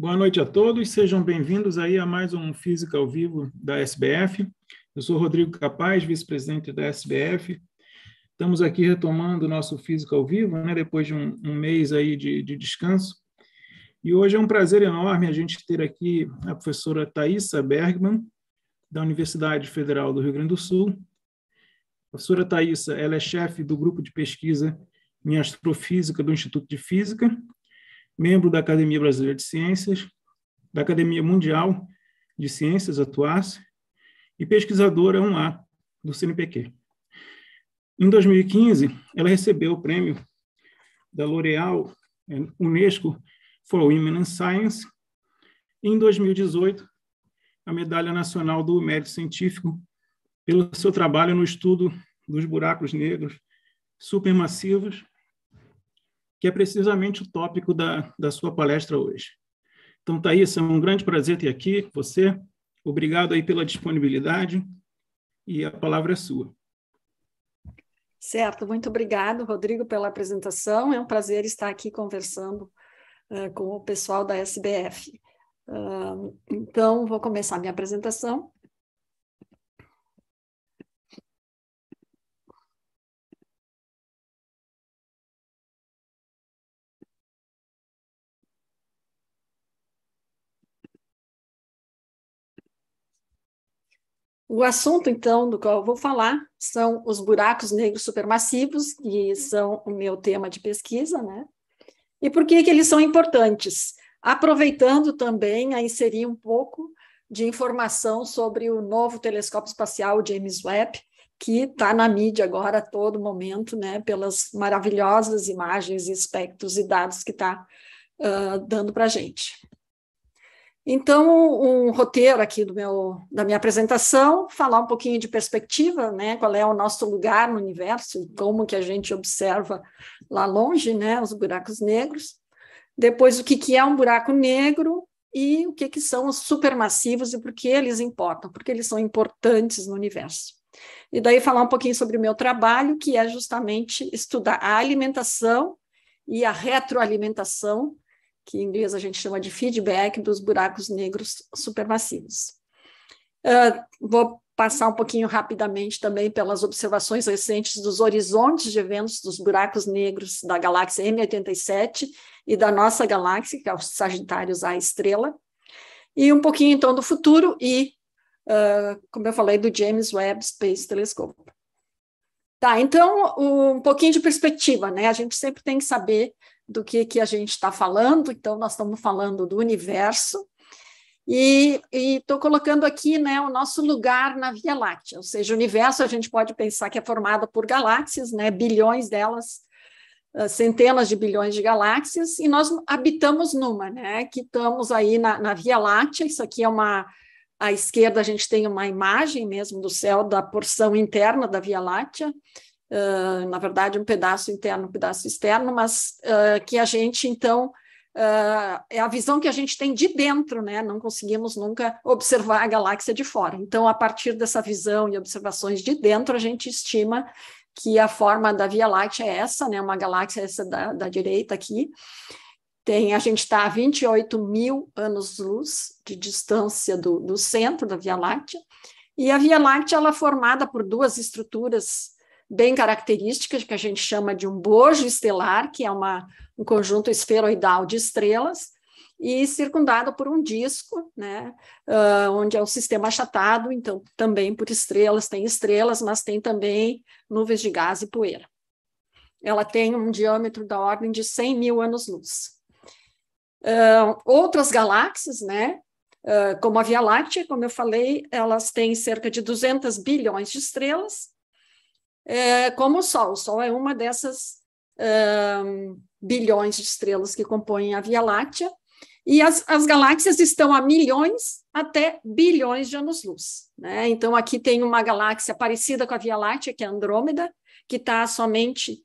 Boa noite a todos, sejam bem-vindos aí a mais um Física ao Vivo da SBF. Eu sou Rodrigo Capaz, vice-presidente da SBF. Estamos aqui retomando o nosso Física ao Vivo, né, depois de um, um mês aí de, de, descanso. E hoje é um prazer enorme a gente ter aqui a professora Thaisa Bergman, da Universidade Federal do Rio Grande do Sul. A professora Thaisa, ela é chefe do grupo de pesquisa em astrofísica do Instituto de Física membro da Academia Brasileira de Ciências, da Academia Mundial de Ciências Atuais e pesquisadora 1A do CNPq. Em 2015, ela recebeu o prêmio da L'Oréal é, Unesco for Women in Science. E em 2018, a Medalha Nacional do Mérito Científico pelo seu trabalho no estudo dos buracos negros supermassivos que é precisamente o tópico da, da sua palestra hoje. Então, Thais, é um grande prazer ter aqui você. Obrigado aí pela disponibilidade e a palavra é sua. Certo, muito obrigado, Rodrigo, pela apresentação. É um prazer estar aqui conversando uh, com o pessoal da SBF. Uh, ah, então, vou começar minha apresentação. O assunto, então, do qual eu vou falar são os buracos negros supermassivos, que são o meu tema de pesquisa, né? E por que, que eles são importantes? Aproveitando também a inserir um pouco de informação sobre o novo telescópio espacial James Webb, que está na mídia agora a todo momento, né, pelas maravilhosas imagens, espectros e dados que está uh, dando para a gente. Então, um roteiro aqui do meu, da minha apresentação, falar um pouquinho de perspectiva, né? Qual é o nosso lugar no universo, como que a gente observa lá longe, né? Os buracos negros. Depois, o que, que é um buraco negro e o que, que são os supermassivos e por que eles importam, porque eles são importantes no universo. E daí falar um pouquinho sobre o meu trabalho, que é justamente estudar a alimentação e a retroalimentação que em inglês a gente chama de feedback dos buracos negros supermassivos. Uh, vou passar um pouquinho rapidamente também pelas observações recentes dos horizontes de eventos dos buracos negros da galáxia M87 e da nossa galáxia, que é o Sagitários A estrela, e um pouquinho então do futuro e, uh, como eu falei, do James Webb Space Telescope. Tá, então um pouquinho de perspectiva, né? A gente sempre tem que saber do que, que a gente está falando, então nós estamos falando do universo, e estou colocando aqui né, o nosso lugar na Via Láctea, ou seja, o universo a gente pode pensar que é formado por galáxias, né, bilhões delas, ah, centenas de bilhões de galáxias, e nós habitamos numa, né, que estamos aí na, na Via Láctea, isso aqui é uma, à esquerda a gente tem uma imagem mesmo do céu, da porção interna da Via Láctea, Uh, na verdade, um pedaço interno, um pedaço externo, mas uh, que a gente, então, uh, é a visão que a gente tem de dentro, né? Não conseguimos nunca observar a galáxia de fora. Então, a partir dessa visão e observações de dentro, a gente estima que a forma da Via Láctea é essa, né? Uma galáxia essa da, da direita aqui. Tem, a gente está a 28 mil anos-luz de distância do, do centro da Via Láctea, e a Via Láctea ela é formada por duas estruturas bem característica, que a gente chama de um bojo estelar, que é uma, um conjunto esferoidal de estrelas, e circundado por um disco, né, uh, onde é um sistema achatado, então também por estrelas, tem estrelas, mas tem também nuvens de gás e poeira. Ela tem um diâmetro da ordem de 100 mil anos-luz. Uh, outras galáxias, né, uh, como a Via Láctea, como eu falei, elas têm cerca de 200 bilhões de estrelas, é, como o Sol. O Sol é uma dessas bilhões de estrelas que compõem a Via Láctea, e as, as galáxias estão a milhões até bilhões de anos-luz. Né? Então, aqui tem uma galáxia parecida com a Via Láctea, que é a Andrômeda, que está somente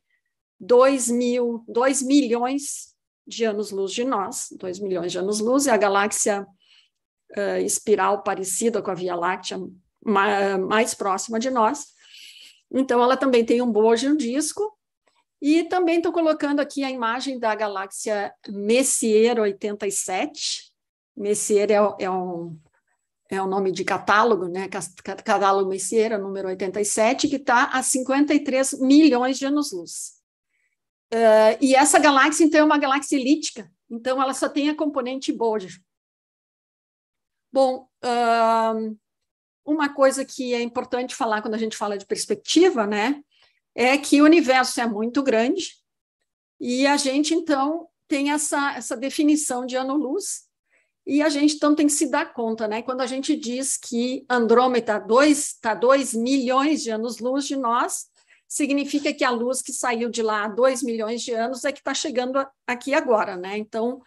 2, mil, 2 milhões de anos-luz de nós, 2 milhões de anos-luz, e a galáxia uh, espiral parecida com a Via Láctea, ma mais próxima de nós, então, ela também tem um bojo e um disco. E também estou colocando aqui a imagem da galáxia Messier 87. Messier é, é, um, é um nome de catálogo, né? Catálogo Messier, é número 87, que está a 53 milhões de anos-luz. Uh, e essa galáxia, então, é uma galáxia elíptica, então ela só tem a componente Bojo. Bom, uh, uma coisa que é importante falar quando a gente fala de perspectiva, né, é que o universo é muito grande e a gente então tem essa, essa definição de ano-luz e a gente então tem que se dar conta, né? Quando a gente diz que Andrômeda está 2 tá milhões de anos-luz de nós, significa que a luz que saiu de lá há 2 milhões de anos é que está chegando aqui agora, né? Então,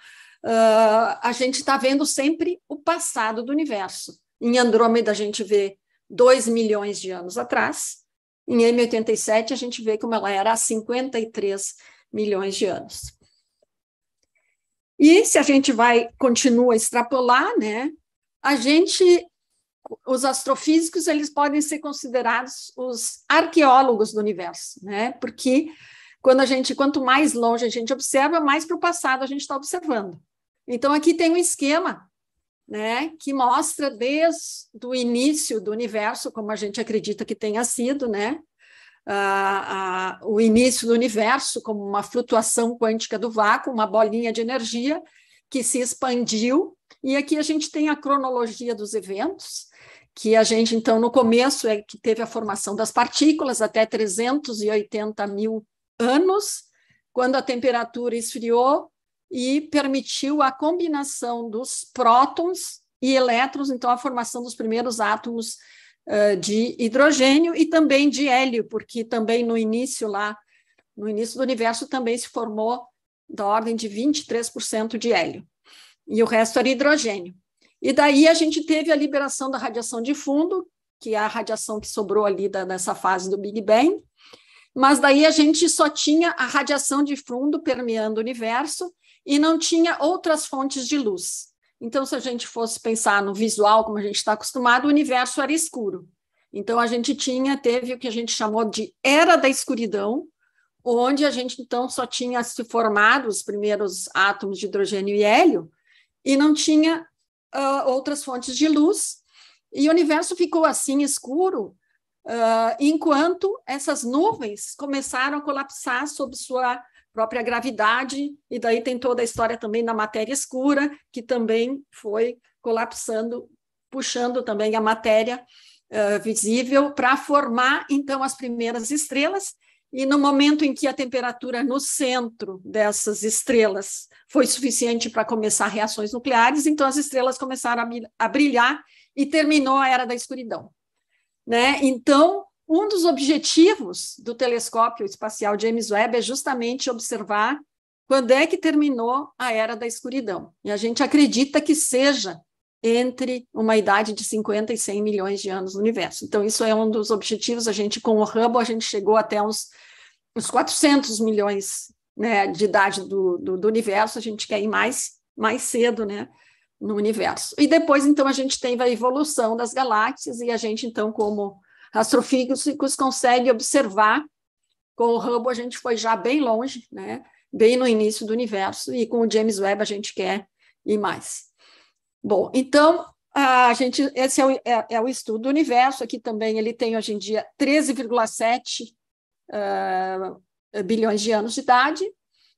uh, a gente está vendo sempre o passado do universo. Em Andrômeda, a gente vê 2 milhões de anos atrás. Em M87, a gente vê como ela era há 53 milhões de anos. E se a gente vai, continua extrapolar, né, a gente, os astrofísicos, eles podem ser considerados os arqueólogos do universo, né, porque quando a gente, quanto mais longe a gente observa, mais para o passado a gente está observando. Então, aqui tem um esquema né, que mostra desde o início do universo, como a gente acredita que tenha sido, né, a, a, o início do universo como uma flutuação quântica do vácuo, uma bolinha de energia que se expandiu. E aqui a gente tem a cronologia dos eventos, que a gente, então, no começo é que teve a formação das partículas até 380 mil anos. Quando a temperatura esfriou, e permitiu a combinação dos prótons e elétrons, então a formação dos primeiros átomos uh, de hidrogênio e também de hélio, porque também no início lá, no início do universo também se formou da ordem de 23% de hélio. E o resto era hidrogênio. E daí a gente teve a liberação da radiação de fundo, que é a radiação que sobrou ali da, nessa fase do Big Bang, mas daí a gente só tinha a radiação de fundo permeando o universo, e não tinha outras fontes de luz. Então, se a gente fosse pensar no visual, como a gente está acostumado, o universo era escuro. Então, a gente tinha, teve o que a gente chamou de era da escuridão, onde a gente então só tinha se formado os primeiros átomos de hidrogênio e hélio e não tinha uh, outras fontes de luz. E o universo ficou assim escuro uh, enquanto essas nuvens começaram a colapsar sob sua própria gravidade, e daí tem toda a história também da matéria escura, que também foi colapsando, puxando também a matéria uh, visível para formar, então, as primeiras estrelas. E no momento em que a temperatura no centro dessas estrelas foi suficiente para começar reações nucleares, então as estrelas começaram a brilhar e terminou a era da escuridão. Né? Então, um dos objetivos do telescópio espacial James Webb é justamente observar quando é que terminou a era da escuridão. E a gente acredita que seja entre uma idade de 50 e 100 milhões de anos no universo. Então, isso é um dos objetivos. A gente, com o Hubble, a gente chegou até uns, uns 400 milhões né, de idade do, do, do, universo. A gente quer ir mais, mais cedo né, no universo. E depois, então, a gente tem a evolução das galáxias e a gente, então, como astrofísicos conseguem observar. Com o Hubble a gente foi já bem longe, né? bem no início do universo, e com o James Webb a gente quer ir mais. Bom, então a gente, esse é o, é, é o estudo do universo, aqui também ele tem hoje em dia 13,7 uh, ah, bilhões de anos de idade,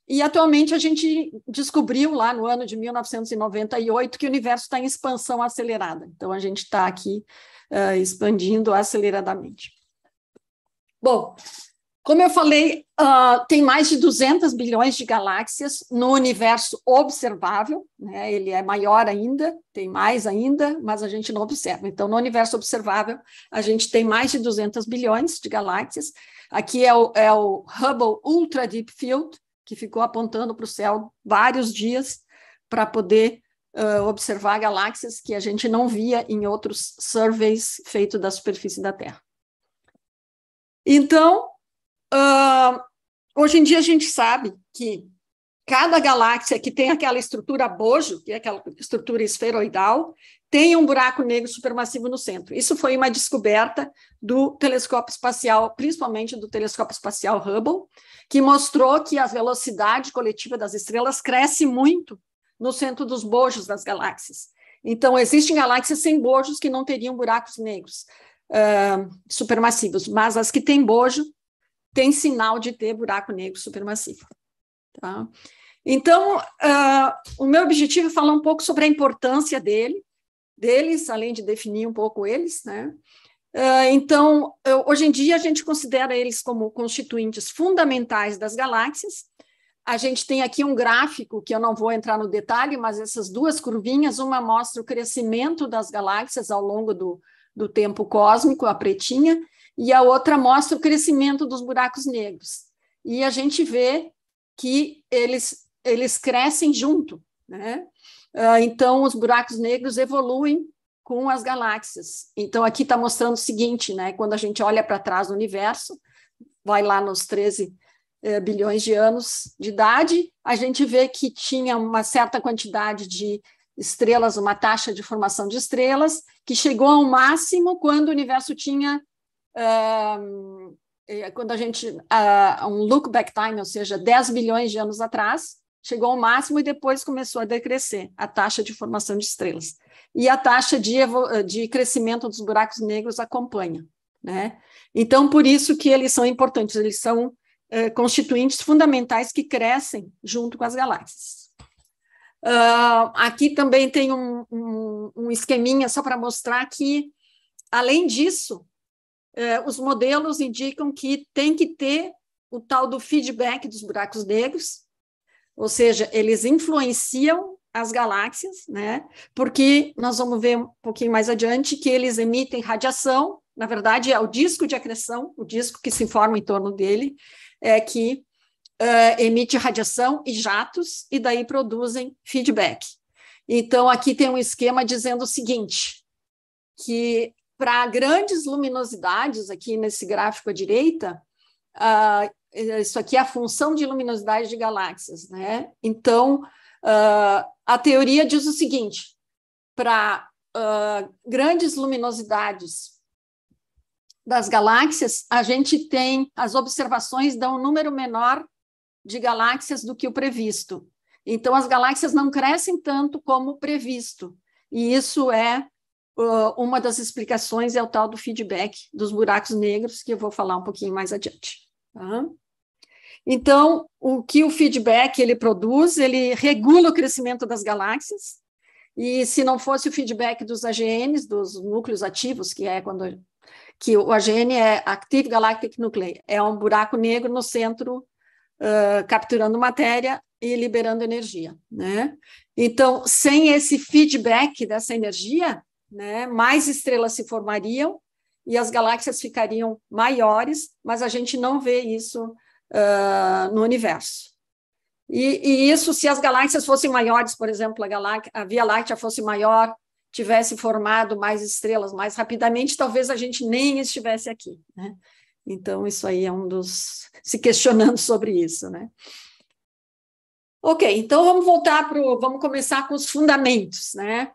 e atualmente a gente descobriu lá no ano de 1998 que o universo está em expansão acelerada. Então a gente está aqui uh, expandindo aceleradamente. Bom, como eu falei, uh, tem mais de 200 bilhões de galáxias no universo observável, né? ele é maior ainda, tem mais ainda, mas a gente não observa. Então, no universo observável, a gente tem mais de 200 bilhões de galáxias. Aqui é o, é o Hubble Ultra Deep Field, que ficou apontando para o céu vários dias para poder uh, observar galáxias que a gente não via em outros surveys feitos da superfície da Terra. Então, uh, hoje em dia a gente sabe que cada galáxia que tem aquela estrutura bojo, que é aquela estrutura esferoidal, tem um buraco negro supermassivo no centro. Isso foi uma descoberta do telescópio espacial, principalmente do telescópio espacial Hubble, que mostrou que a velocidade coletiva das estrelas cresce muito no centro dos bojos das galáxias. Então, existem galáxias sem bojos que não teriam buracos negros uh, supermassivos, mas as que têm bojo têm sinal de ter buraco negro supermassivo. Tá? Então, uh, o meu objetivo é falar um pouco sobre a importância dele, deles, além de definir um pouco eles, né? Uh, então, eu, hoje em dia a gente considera eles como constituintes fundamentais das galáxias, a gente tem aqui um gráfico que eu não vou entrar no detalhe, mas essas duas curvinhas, uma mostra o crescimento das galáxias ao longo do, do tempo cósmico, a pretinha, e a outra mostra o crescimento dos buracos negros. E a gente vê que eles, eles crescem junto, né? Ah, então, os buracos negros evoluem com as galáxias. Então, aqui está mostrando o seguinte, né? Quando a gente olha para trás do universo, vai lá nos 13 é, bilhões de anos de idade, a gente vê que tinha uma certa quantidade de estrelas, uma taxa de formação de estrelas, que chegou ao máximo quando o universo tinha. Uh, quando a gente. Uh, um look back time, ou seja, 10 bilhões de anos atrás, chegou ao máximo e depois começou a decrescer a taxa de formação de estrelas. E a taxa de, de crescimento dos buracos negros acompanha. Né? Então, por isso que eles são importantes, eles são eh, constituintes fundamentais que crescem junto com as galáxias. Uh, aqui também tem um, um, um esqueminha só para mostrar que, além disso, uh, os modelos indicam que tem que ter o tal do feedback dos buracos negros, ou seja, eles influenciam as galáxias, né? Porque nós vamos ver um pouquinho mais adiante que eles emitem radiação, na verdade é o disco de acreção, o disco que se forma em torno dele, é, que uh, emite radiação e jatos, e daí produzem feedback. Então, aqui tem um esquema dizendo o seguinte: que para grandes luminosidades, aqui nesse gráfico à direita, uh, isso aqui é a função de luminosidade de galáxias. Né? Então, uh, a teoria diz o seguinte: para grandes luminosidades das galáxias, a gente tem as observações dão um número menor de galáxias do que o previsto. Então, as galáxias não crescem tanto como previsto. E isso é uh, uma das explicações, é o tal do feedback dos buracos negros, que eu vou falar um pouquinho mais adiante. Tá? Então, o que o feedback ele produz, ele regula o crescimento das galáxias. E se não fosse o feedback dos AGNs, dos núcleos ativos, que é quando que o AGN é Active Galactic Nuclei, é um buraco negro no centro uh, capturando matéria e liberando energia, né? Então, sem esse feedback dessa energia, né, mais estrelas se formariam e as galáxias ficariam maiores, mas a gente não vê isso uh, no universo. E, e, isso se as galáxias fossem maiores, por exemplo, a, a Via Láctea fosse maior tivesse formado mais estrelas mais rapidamente, talvez a gente nem estivesse aqui. Né? Então, isso aí é um dos. se questionando sobre isso, né? Ok, então vamos voltar para vamos começar com os fundamentos, né?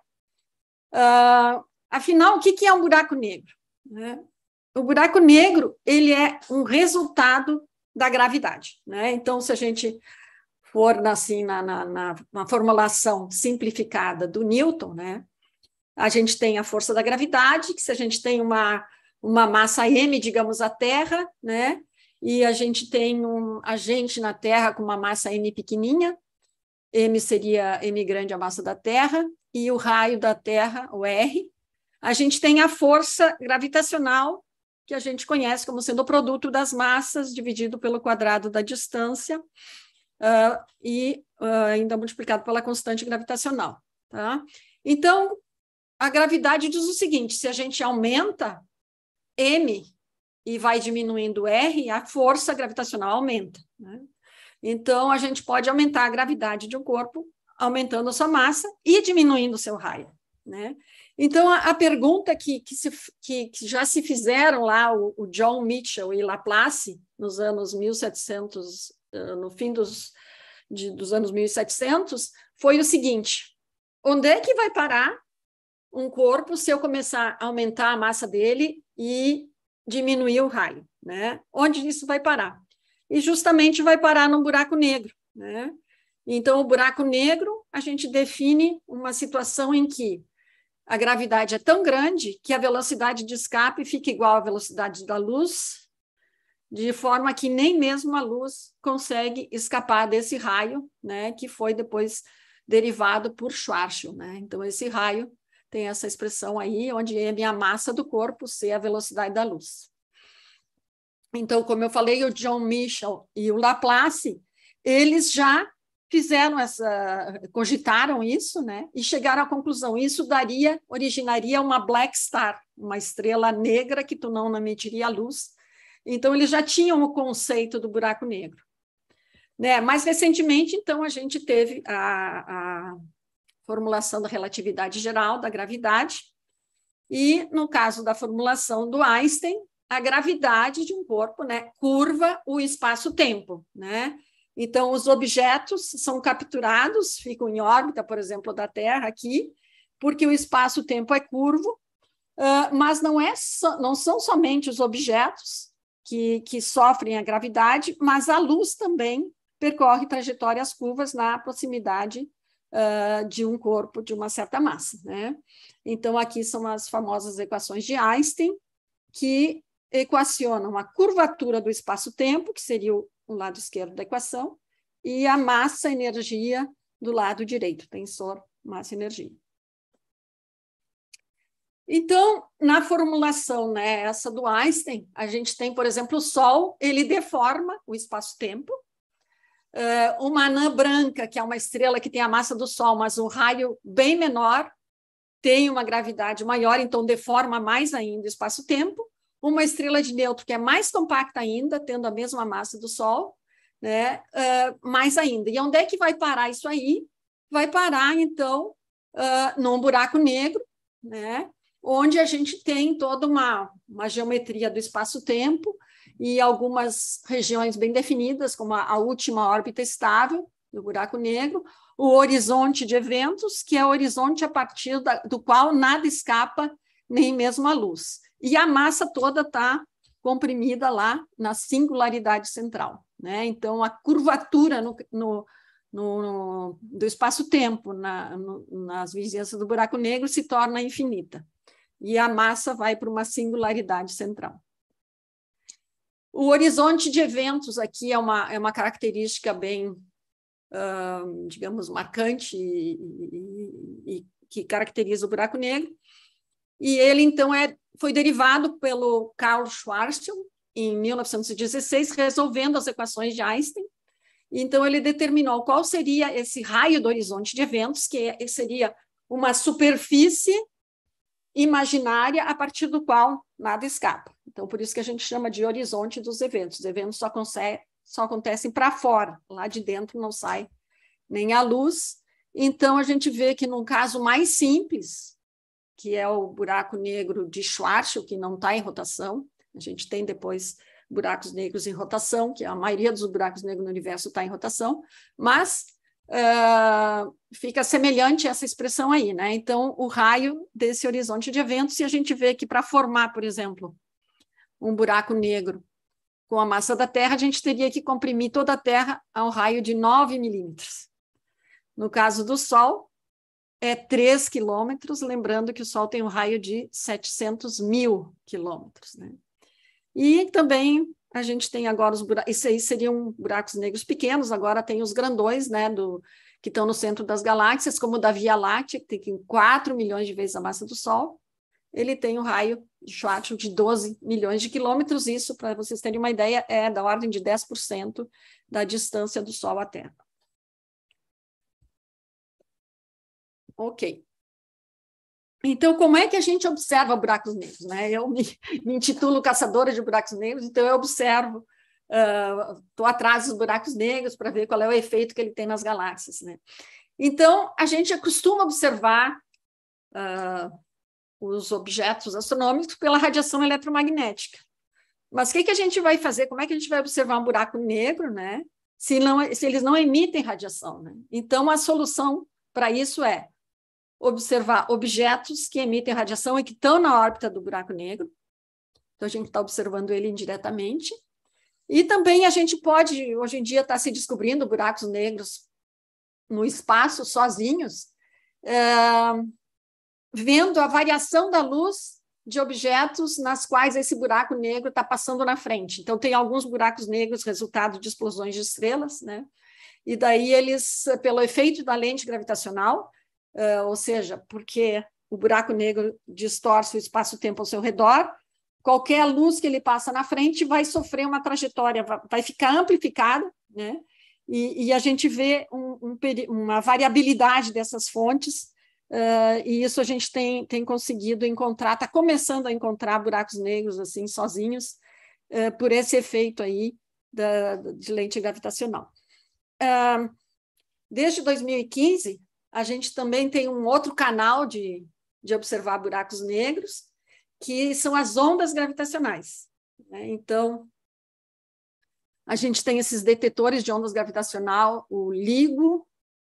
Uh, afinal, o que, que é um buraco negro? Né? O buraco negro ele é um resultado da gravidade, né? Então, se a gente for assim na, na, na, na formulação simplificada do Newton, né? a gente tem a força da gravidade, que se a gente tem uma, uma massa m, digamos, a Terra, né? E a gente tem um, a gente na Terra com uma massa m pequenininha, m seria m grande a massa da Terra, e o raio da Terra, o r. A gente tem a força gravitacional, que a gente conhece como sendo o produto das massas dividido pelo quadrado da distância uh, e uh, ainda multiplicado pela constante gravitacional. Tá? Então, a gravidade diz o seguinte: se a gente aumenta M e vai diminuindo R, a força gravitacional aumenta. Né? Então, a gente pode aumentar a gravidade de um corpo aumentando a sua massa e diminuindo o seu raio. Né? Então, a, a pergunta que, que, se, que, que, já se fizeram lá o, o, John Mitchell e Laplace nos anos 1700, eh, no fim dos, de, dos anos 1700, foi o seguinte: onde é que vai parar um corpo se eu começar a aumentar a massa dele e diminuir o raio, né? Onde isso vai parar? E justamente vai parar num buraco negro, né? Então, o buraco negro, a gente define uma situação em que a gravidade é tão grande que a velocidade de escape fica igual à velocidade da luz, de forma que nem mesmo a luz consegue escapar desse raio, né, que foi depois derivado por Schwarzschild, né? Então esse raio tem essa expressão aí, onde m é a massa do corpo, c é a velocidade da luz. Então, como eu falei, o John Michel e o Laplace, eles já fizeram essa, cogitaram isso, né? E chegaram à conclusão, isso daria, originaria uma black star, uma estrela negra que tu não emitiria luz. Então, eles já tinham o conceito do buraco negro. Né? Mais recentemente, então, a gente teve a, a formulação da relatividade geral da gravidade, e no caso da formulação do Einstein, a gravidade de um corpo, né, curva o espaço-tempo, né? Então os objetos são capturados, ficam em órbita, por exemplo, da Terra aqui, porque o espaço-tempo é curvo, uh, mas não é so, não são somente os objetos que, que sofrem a gravidade, mas a luz também percorre trajetórias curvas na proximidade uh, de um corpo de uma certa massa. Né? Então, aqui são as famosas equações de Einstein, que equacionam a curvatura do espaço-tempo, que seria o, o lado esquerdo da equação, e a massa-energia do lado direito, tensor, massa-energia. Então, na formulação, né, essa do Einstein, a gente tem, por exemplo, o Sol, ele deforma o espaço-tempo, ah, uma anã branca, que é uma estrela que tem a massa do Sol, mas um raio bem menor tem uma gravidade maior, então deforma mais ainda o espaço-tempo. Uma estrela de neutro que é mais compacta ainda, tendo a mesma massa do Sol, né? Uh, mais ainda. E onde é que vai parar isso aí? Vai parar, então, uh, num buraco negro, né? onde a gente tem toda uma, uma geometria do espaço-tempo e algumas regiões bem definidas, como a, a última órbita estável do buraco negro, o horizonte de eventos, que é o horizonte a partir da, do qual nada escapa, nem mesmo a luz. E a massa toda está comprimida lá na singularidade central. Né? Então, a curvatura no, no, no, do espaço-tempo na, nas vizinhanças do buraco negro se torna infinita. E a massa vai para uma singularidade central. O horizonte de eventos aqui é uma, é uma característica bem, uh, digamos, marcante e, e, e, que caracteriza o buraco negro. E ele, então, é, foi derivado pelo Karl Schwarzschild, em 1916, resolvendo as equações de Einstein. Então, ele determinou qual seria esse raio do horizonte de eventos, que é, seria uma superfície imaginária a partir do qual nada escapa. Então, por isso que a gente chama de horizonte dos eventos. Os eventos só, só acontecem para fora, lá de dentro não sai nem a luz. Então, a gente vê que num caso mais simples, que é o buraco negro de Schwarzschild, que não está em rotação, a gente tem depois buracos negros em rotação, que a maioria dos buracos negros no universo está em rotação, mas uh, fica semelhante a essa expressão aí, né? Então, o raio desse horizonte de eventos, e a gente vê que para formar, por exemplo, um buraco negro. Com a massa da Terra, a gente teria que comprimir toda a Terra a um raio de 9 milímetros. No caso do Sol, é 3 quilômetros, lembrando que o Sol tem um raio de 700 mil quilômetros. Né? E também a gente tem agora os buracos, isso aí seriam buracos negros pequenos, agora tem os grandões, né, do, que estão no centro das galáxias, como o da Via Láctea, que tem 4 milhões de vezes a massa do Sol, ele tem um raio de Schwarzschild de 12 milhões de quilômetros. Isso, para vocês terem uma ideia, é da ordem de 10% da distância do Sol à Terra. Ok. Então, como é que a gente observa buracos negros? Né? Eu me, me intitulo caçadora de buracos negros, então eu observo, estou uh, atrás dos buracos negros para ver qual é o efeito que ele tem nas galáxias. Né? Então, a gente costuma observar uh, os objetos astronômicos pela radiação eletromagnética. Mas o que, que a gente vai fazer? Como é que a gente vai observar um buraco negro, né? Se, não, se eles não emitem radiação, né? Então, a solução para isso é observar objetos que emitem radiação e que estão na órbita do buraco negro. Então, a gente está observando ele indiretamente. E também a gente pode, hoje em dia, estar tá se descobrindo buracos negros no espaço sozinhos. Uh, vendo a variação da luz de objetos nas quais esse buraco negro está passando na frente. Então, tem alguns buracos negros resultado de explosões de estrelas, né? E daí eles, pelo efeito da lente gravitacional, uh, ou seja, porque o buraco negro distorce o espaço-tempo ao seu redor, qualquer luz que ele passa na frente vai sofrer uma trajetória, vai ficar amplificada, né? E, e a gente vê um, um, uma variabilidade dessas fontes Uh, e isso a gente tem, tem conseguido encontrar, está começando a encontrar buracos negros assim sozinhos uh, por esse efeito aí da, de lente gravitacional. Uh, desde 2015, a gente também tem um outro canal de, de observar buracos negros, que são as ondas gravitacionais. Né? Então, a gente tem esses detetores de ondas gravitacional, o LIGO,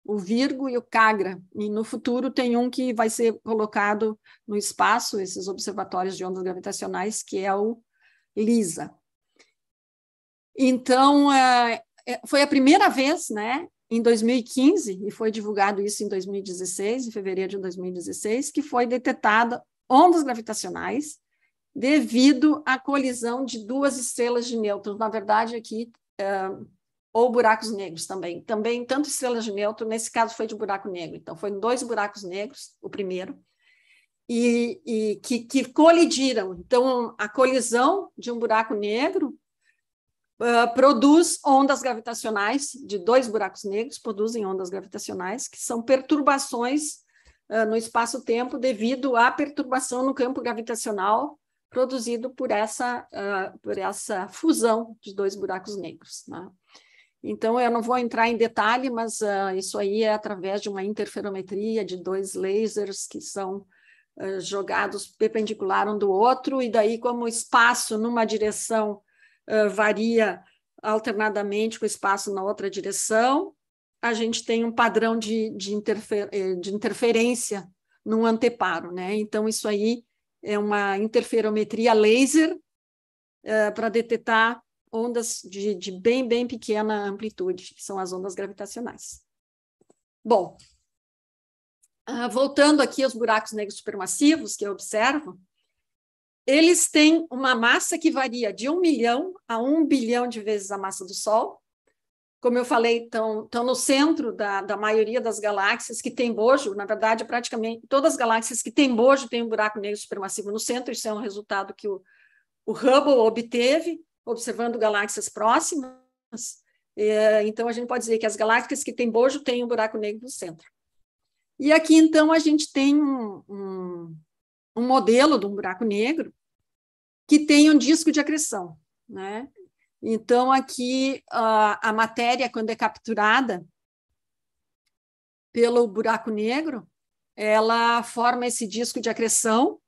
o Virgo e o Cagra, e no futuro tem um que vai ser colocado no espaço, esses observatórios de ondas gravitacionais, que é o LISA. Então, é, é, foi a primeira vez, né, em 2015, e foi divulgado isso em 2016, em fevereiro de 2016, que foi detectada ondas gravitacionais devido à colisão de duas estrelas de nêutrons. Na verdade, aqui uh, ou buracos negros também. Também, tanto estrelas de neutro, nesse caso foi de buraco negro. Então, foram dois buracos negros, o primeiro, e, e que, que, colidiram. Então, a colisão de um buraco negro uh, produz ondas gravitacionais, de dois buracos negros produzem ondas gravitacionais, que são perturbações uh, no espaço-tempo devido à perturbação no campo gravitacional produzido por essa, uh, por essa fusão de dois buracos negros. Né? Então, eu não vou entrar em detalhe, mas uh, isso aí é através de uma interferometria de dois lasers que são uh, jogados perpendicular um do outro, e daí, como o espaço numa direção uh, varia alternadamente com o espaço na outra direção, a gente tem um padrão de, de, interfer eh, de interferência num anteparo. Né? Então, isso aí é uma interferometria laser para detectar ondas de, de bem, bem pequena amplitude, que são as ondas gravitacionais. Bom, ah, voltando aqui aos buracos negros supermassivos que eu observo, eles têm uma massa que varia de um milhão a um bilhão de vezes a massa do Sol. Como eu falei, estão, estão no centro da, da maioria das galáxias que tem bojo. Na verdade, praticamente todas as galáxias que têm bojo têm um buraco negro supermassivo no centro. Isso é um resultado que o, o Hubble obteve observando galáxias próximas, é, então a gente pode dizer que as galáxias que têm bojo têm um buraco negro no centro. E aqui, então, a gente tem um, um, um modelo de um buraco negro que tem um disco de acreção. Né? Então, aqui, a, a matéria, quando é capturada pelo buraco negro, ela forma esse disco de acreção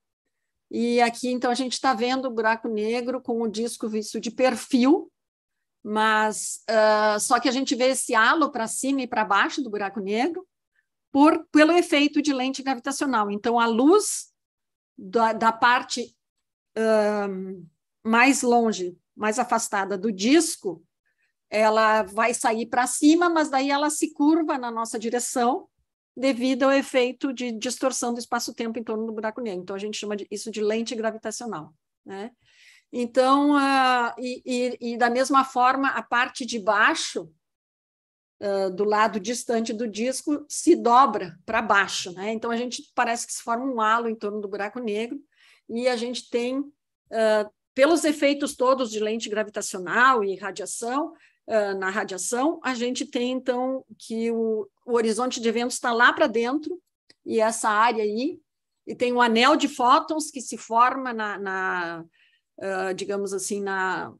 e aqui, então, a gente está vendo o buraco negro com o disco visto de perfil, mas uh, só que a gente vê esse halo para cima e para baixo do buraco negro por, pelo efeito de lente gravitacional. Então, a luz da, da parte uh, mais longe, mais afastada do disco, ela vai sair para cima, mas daí ela se curva na nossa direção devido ao efeito de distorção do espaço-tempo em torno do buraco negro. Então, a gente chama isso de lente gravitacional. Né? Então, uh, e, e, e, da mesma forma, a parte de baixo, uh, do lado distante do disco, se dobra para baixo. Né? Então, a gente parece que se forma um halo em torno do buraco negro, e a gente tem, uh, pelos efeitos todos de lente gravitacional e radiação, na radiação, a gente tem então que o, o horizonte de eventos está lá para dentro, e essa área aí, e tem um anel de fótons que se forma na, na uh, digamos assim, na.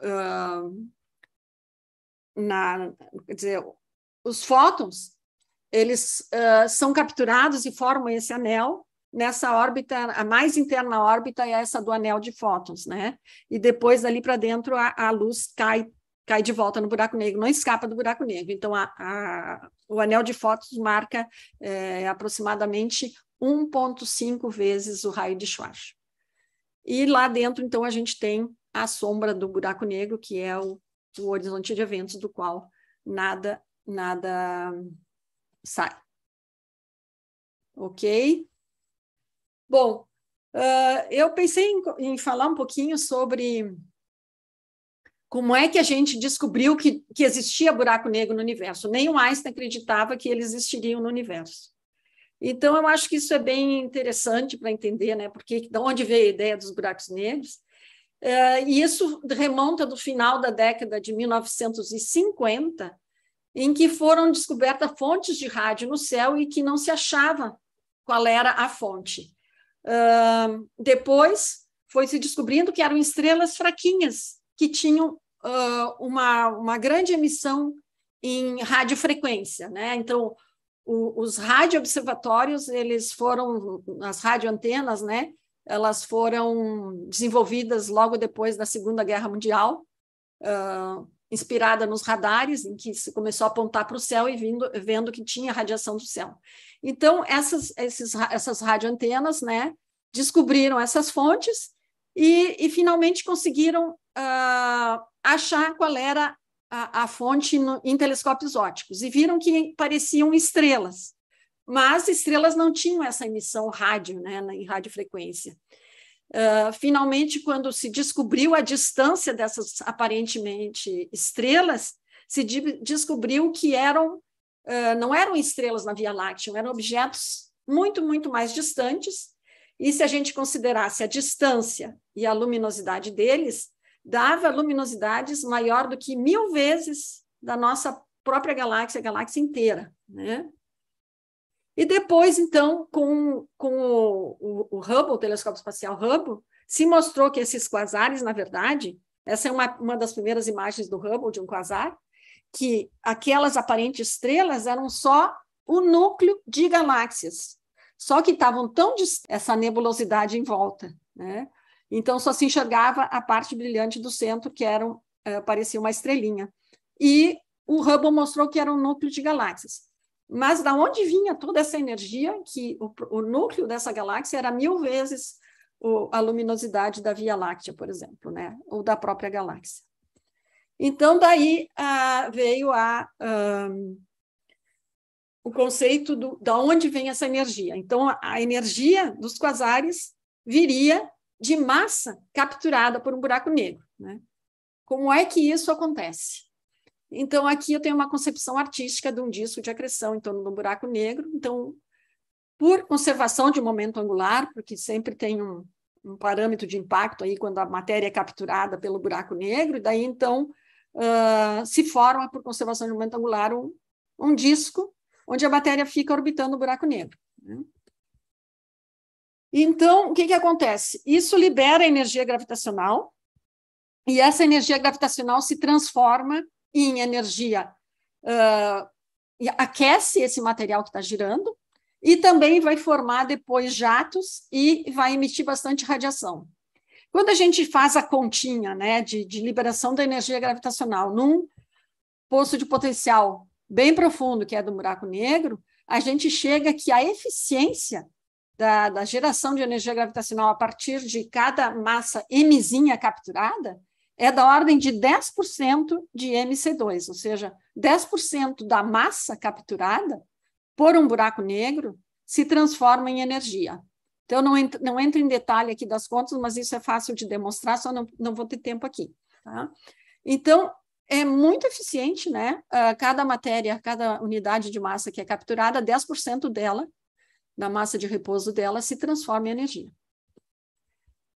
Uh, na quer dizer, os fótons eles uh, são capturados e formam esse anel nessa órbita, a mais interna órbita é essa do anel de fótons, né? E depois ali para dentro a, a, luz cai cai de volta no buraco negro, não escapa do buraco negro. Então, a, a, o anel de fotos marca é, aproximadamente 1,5 vezes o raio de Schwarzschild. E lá dentro, então, a gente tem a sombra do buraco negro, que é o, o horizonte de eventos do qual nada, nada sai. Ok? Bom, uh, eu pensei em, em falar um pouquinho sobre como é que a gente descobriu que, que existia buraco negro no universo? Nem o Einstein acreditava que eles existiriam no universo. Então, eu acho que isso é bem interessante para entender, né? Porque de onde veio a ideia dos buracos negros? É, e isso remonta do final da década de 1950, em que foram descobertas fontes de rádio no céu e que não se achava qual era a fonte. Uh, depois foi se descobrindo que eram estrelas fraquinhas, que tinham uh, uma, uma grande emissão em radiofrequência, né? Então, o, os radioobservatórios, eles foram, as radioantenas, né? Elas foram desenvolvidas logo depois da Segunda Guerra Mundial, uh, inspirada nos radares, em que se começou a apontar para o céu e vindo, vendo que tinha radiação do céu. Então, essas, esses, essas radioantenas, né? Descobriram essas fontes e, e finalmente conseguiram uh, achar qual era a, a fonte no, em telescópios óticos e viram que pareciam estrelas, mas estrelas não tinham essa emissão rádio, né, em radiofrequência. Uh, finalmente, quando se descobriu a distância dessas aparentemente estrelas, se de descobriu que eram uh, não eram estrelas na Via Láctea, eram objetos muito, muito mais distantes. E se a gente considerasse a distância e a luminosidade deles dava luminosidades maior do que mil vezes da nossa própria galáxia, a galáxia inteira, né? E depois, então, com, com o, o, o Hubble, o telescópio espacial Hubble, se mostrou que esses quasares, na verdade, essa é uma, uma das primeiras imagens do Hubble de um quasar, que aquelas aparentes estrelas eram só o núcleo de galáxias, só que estavam tão essa nebulosidade em volta, né? Então só se enxergava a parte brilhante do centro, que era, eh, parecia uma estrelinha. E o Hubble mostrou que era um núcleo de galáxias. Mas da onde vinha toda essa energia? Que o, o núcleo dessa galáxia era mil vezes o, a luminosidade da Via Láctea, por exemplo, né? ou da própria galáxia. Então, daí ah, veio a, o conceito do, da onde vem essa energia. Então, a, a energia dos quasares viria de massa capturada por um buraco negro. Né? Como é que isso acontece? Então, aqui eu tenho uma concepção artística de um disco de acreção em torno de um buraco negro. Então, por conservação de momento angular, porque sempre tem um, um parâmetro de impacto aí quando a matéria é capturada pelo buraco negro, e daí então uh, se forma, por conservação de momento angular, um, um disco onde a matéria fica orbitando o buraco negro. Né? Então, o que, que acontece? Isso libera energia gravitacional, e essa energia gravitacional se transforma em energia, uh, aquece esse material que está girando, e também vai formar depois jatos e vai emitir bastante radiação. Quando a gente faz a continha né, de, de liberação da energia gravitacional num poço de potencial bem profundo, que é do buraco negro, a gente chega que a eficiência da, da geração de energia gravitacional a partir de cada massa Mzinha capturada é da ordem de 10% de MC2, ou seja, 10% da massa capturada por um buraco negro se transforma em energia. Então, não entro, não entro em detalhe aqui das contas, mas isso é fácil de demonstrar, só não, não vou ter tempo aqui. Tá? Então, é muito eficiente, né? Ah, cada matéria, cada unidade de massa que é capturada, 10% dela da massa de repouso dela se transforma em energia.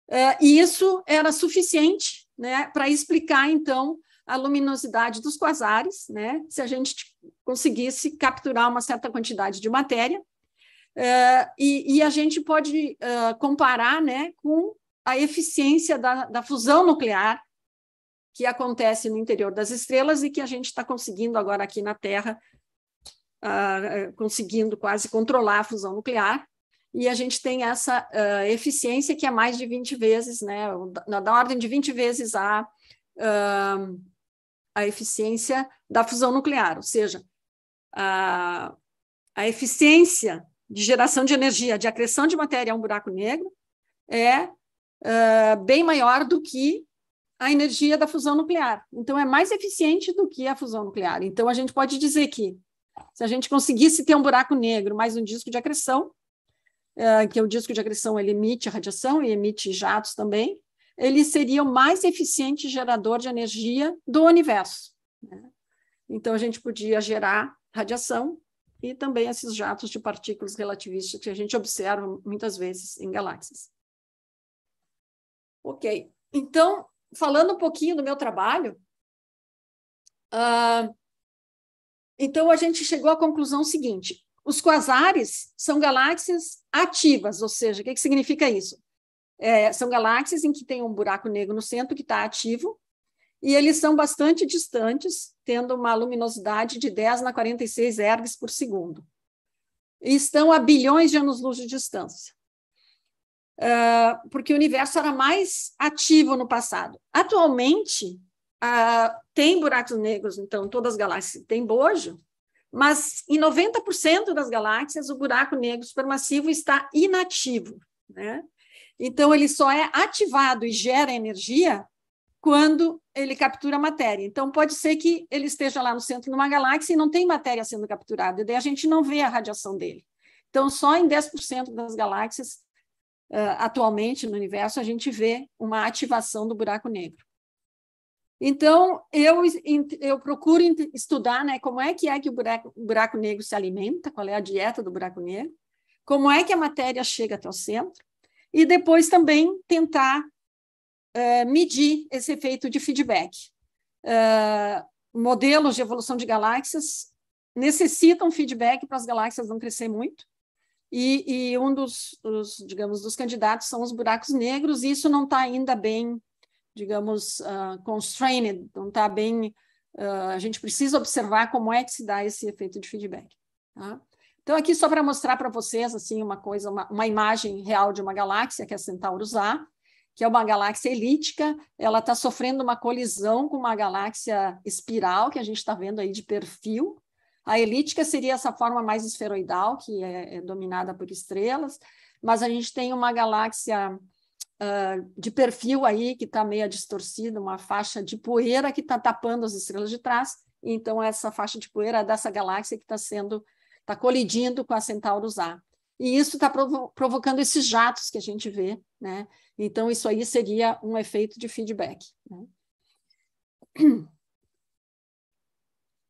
É, e isso era suficiente né, para explicar, então, a luminosidade dos quasares, né, se a gente conseguisse capturar uma certa quantidade de matéria. É, e, e a gente pode é, comparar né, com a eficiência da, da fusão nuclear que acontece no interior das estrelas e que a gente está conseguindo agora aqui na Terra uh, conseguindo quase controlar a fusão nuclear, e a gente tem essa uh, eficiência que é mais de 20 vezes, né, na, da ordem de 20 vezes a, uh, a eficiência da fusão nuclear, ou seja, a, a eficiência de geração de energia, de acreção de matéria a um buraco negro, é uh, bem maior do que a energia da fusão nuclear. Então, é mais eficiente do que a fusão nuclear. Então, a gente pode dizer que se a gente conseguisse ter um buraco negro mais um disco de acreção, é, que o disco de acreção ele emite radiação e emite jatos também, ele seria o mais eficiente gerador de energia do universo. Né? Então, a gente podia gerar radiação e também esses jatos de partículas relativistas que a gente observa muitas vezes em galáxias. Ok, então, falando um pouquinho do meu trabalho, uh, então, a gente chegou à conclusão seguinte: os quasares são galáxias ativas, ou seja, o que, que significa isso? É, são galáxias em que tem um buraco negro no centro que está ativo, e eles são bastante distantes, tendo uma luminosidade de 10 na 46 ergs por segundo. E estão a bilhões de anos-luz de distância. Uh, porque o universo era mais ativo no passado. Atualmente, Uh, tem buracos negros, então, todas as galáxias têm bojo, mas em 90% das galáxias o buraco negro supermassivo está inativo. Né? Então, ele só é ativado e gera energia quando ele captura matéria. Então, pode ser que ele esteja lá no centro de uma galáxia e não tem matéria sendo capturada, e daí a gente não vê a radiação dele. Então, só em 10% das galáxias uh, atualmente no universo a gente vê uma ativação do buraco negro. Então, eu, eu procuro estudar né, como é que é que o buraco, o buraco negro se alimenta, qual é a dieta do buraco negro, como é que a matéria chega até o centro, e depois também tentar uh, medir esse efeito de feedback. Uh, modelos de evolução de galáxias necessitam feedback para as galáxias não crescer muito, e, e um dos, digamos, dos candidatos são os buracos negros, e isso não está ainda bem digamos, uh, constrained, não está bem. Uh, a gente precisa observar como é que se dá esse efeito de feedback. Tá? Então, aqui só para mostrar para vocês assim uma coisa, uma, uma, imagem real de uma galáxia que é Centaurus A, que é uma galáxia elítica ela está sofrendo uma colisão com uma galáxia espiral que a gente está vendo aí de perfil. A elítica seria essa forma mais esferoidal, que é, é dominada por estrelas, mas a gente tem uma galáxia ah, de perfil aí que está meio distorcida, uma faixa de poeira que está tapando as estrelas de trás. Então, essa faixa de poeira é dessa galáxia que está sendo, está colidindo com a Centaurus A. E isso está provo provocando esses jatos que a gente vê, né? Então, isso aí seria um efeito de feedback. Né?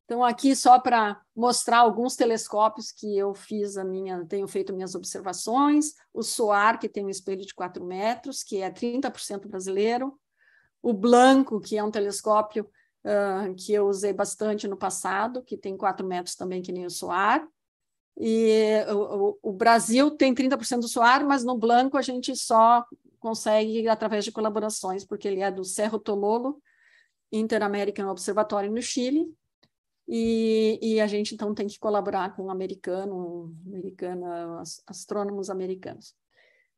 Então, aqui só para mostrar alguns telescópios que eu fiz a minha, tenho feito minhas observações, o SOAR, que tem um espelho de 4 metros, que é 30% brasileiro, o Blanco, que é um telescópio uh, que eu usei bastante no passado, que tem 4 metros também, que nem o SOAR, e o, o, Brasil tem 30% do SOAR, mas no Blanco a gente só consegue através de colaborações, porque ele é do Cerro Tololo, Inter-American Observatory no Chile, e, e, a gente então tem que colaborar com um americano, americana, astrônomos americanos.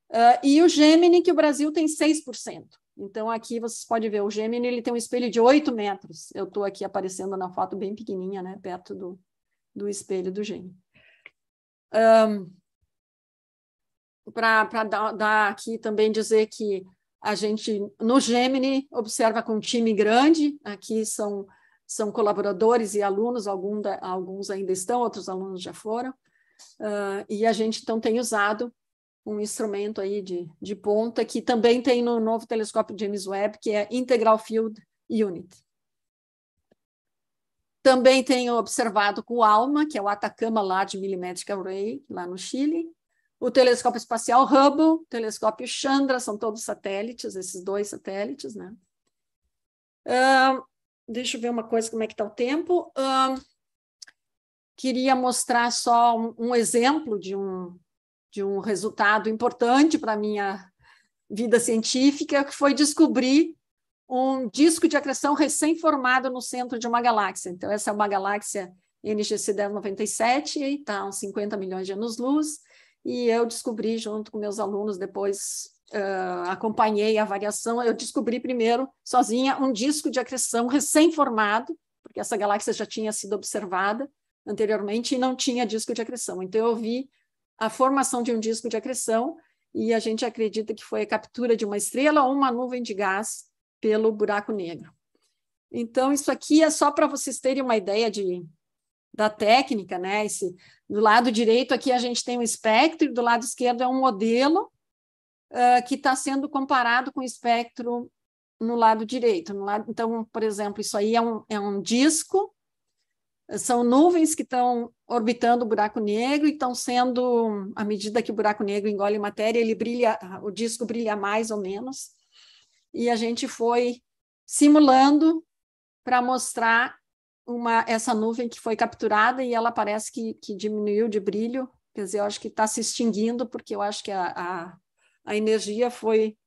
Uh, e o Gemini, que o Brasil tem 6%. Então, aqui vocês podem ver, o Gemini ele tem um espelho de 8 metros. Eu estou aqui aparecendo na foto bem pequenininha, né, perto do, do espelho do Gemini. Um, Para dar, dar aqui também dizer que a gente, no Gemini, observa com um time grande, aqui são são colaboradores e alunos, da, alguns ainda estão, outros alunos já foram, uh, e a gente então tem usado um instrumento aí de, de ponta que também tem no novo telescópio James Webb, que é Integral Field Unit. Também tenho observado com o ALMA, que é o Atacama Large Millimetric Array, lá no Chile, o telescópio espacial Hubble, o telescópio Chandra, são todos satélites, esses dois satélites, né? Uh, deixa eu ver uma coisa, como é que está o tempo. Uh, queria mostrar só um, um, exemplo de um, de um resultado importante para a minha vida científica, que foi descobrir um disco de acreção recém-formado no centro de uma galáxia. Então, essa é uma galáxia NGC 1097, está uns 50 milhões de anos-luz, e eu descobri junto com meus alunos depois uh, acompanhei a variação, eu descobri primeiro, sozinha, um disco de acreção recém-formado, porque essa galáxia já tinha sido observada anteriormente e não tinha disco de acreção. Então, eu vi a formação de um disco de acreção e a gente acredita que foi a captura de uma estrela ou uma nuvem de gás pelo buraco negro. Então, isso aqui é só para vocês terem uma ideia de, da técnica, né? Esse, do lado direito aqui a gente tem um espectro, do lado esquerdo é um modelo que está sendo comparado com o espectro no lado direito. No lado, então, por exemplo, isso aí é um, é um disco, são nuvens que estão orbitando o buraco negro e estão sendo, à medida que o buraco negro engole matéria, ele brilha, o disco brilha mais ou menos. E a gente foi simulando para mostrar uma, essa nuvem que foi capturada e ela parece que, que diminuiu de brilho, quer dizer, eu acho que está se extinguindo, porque eu acho que a, a a energia foi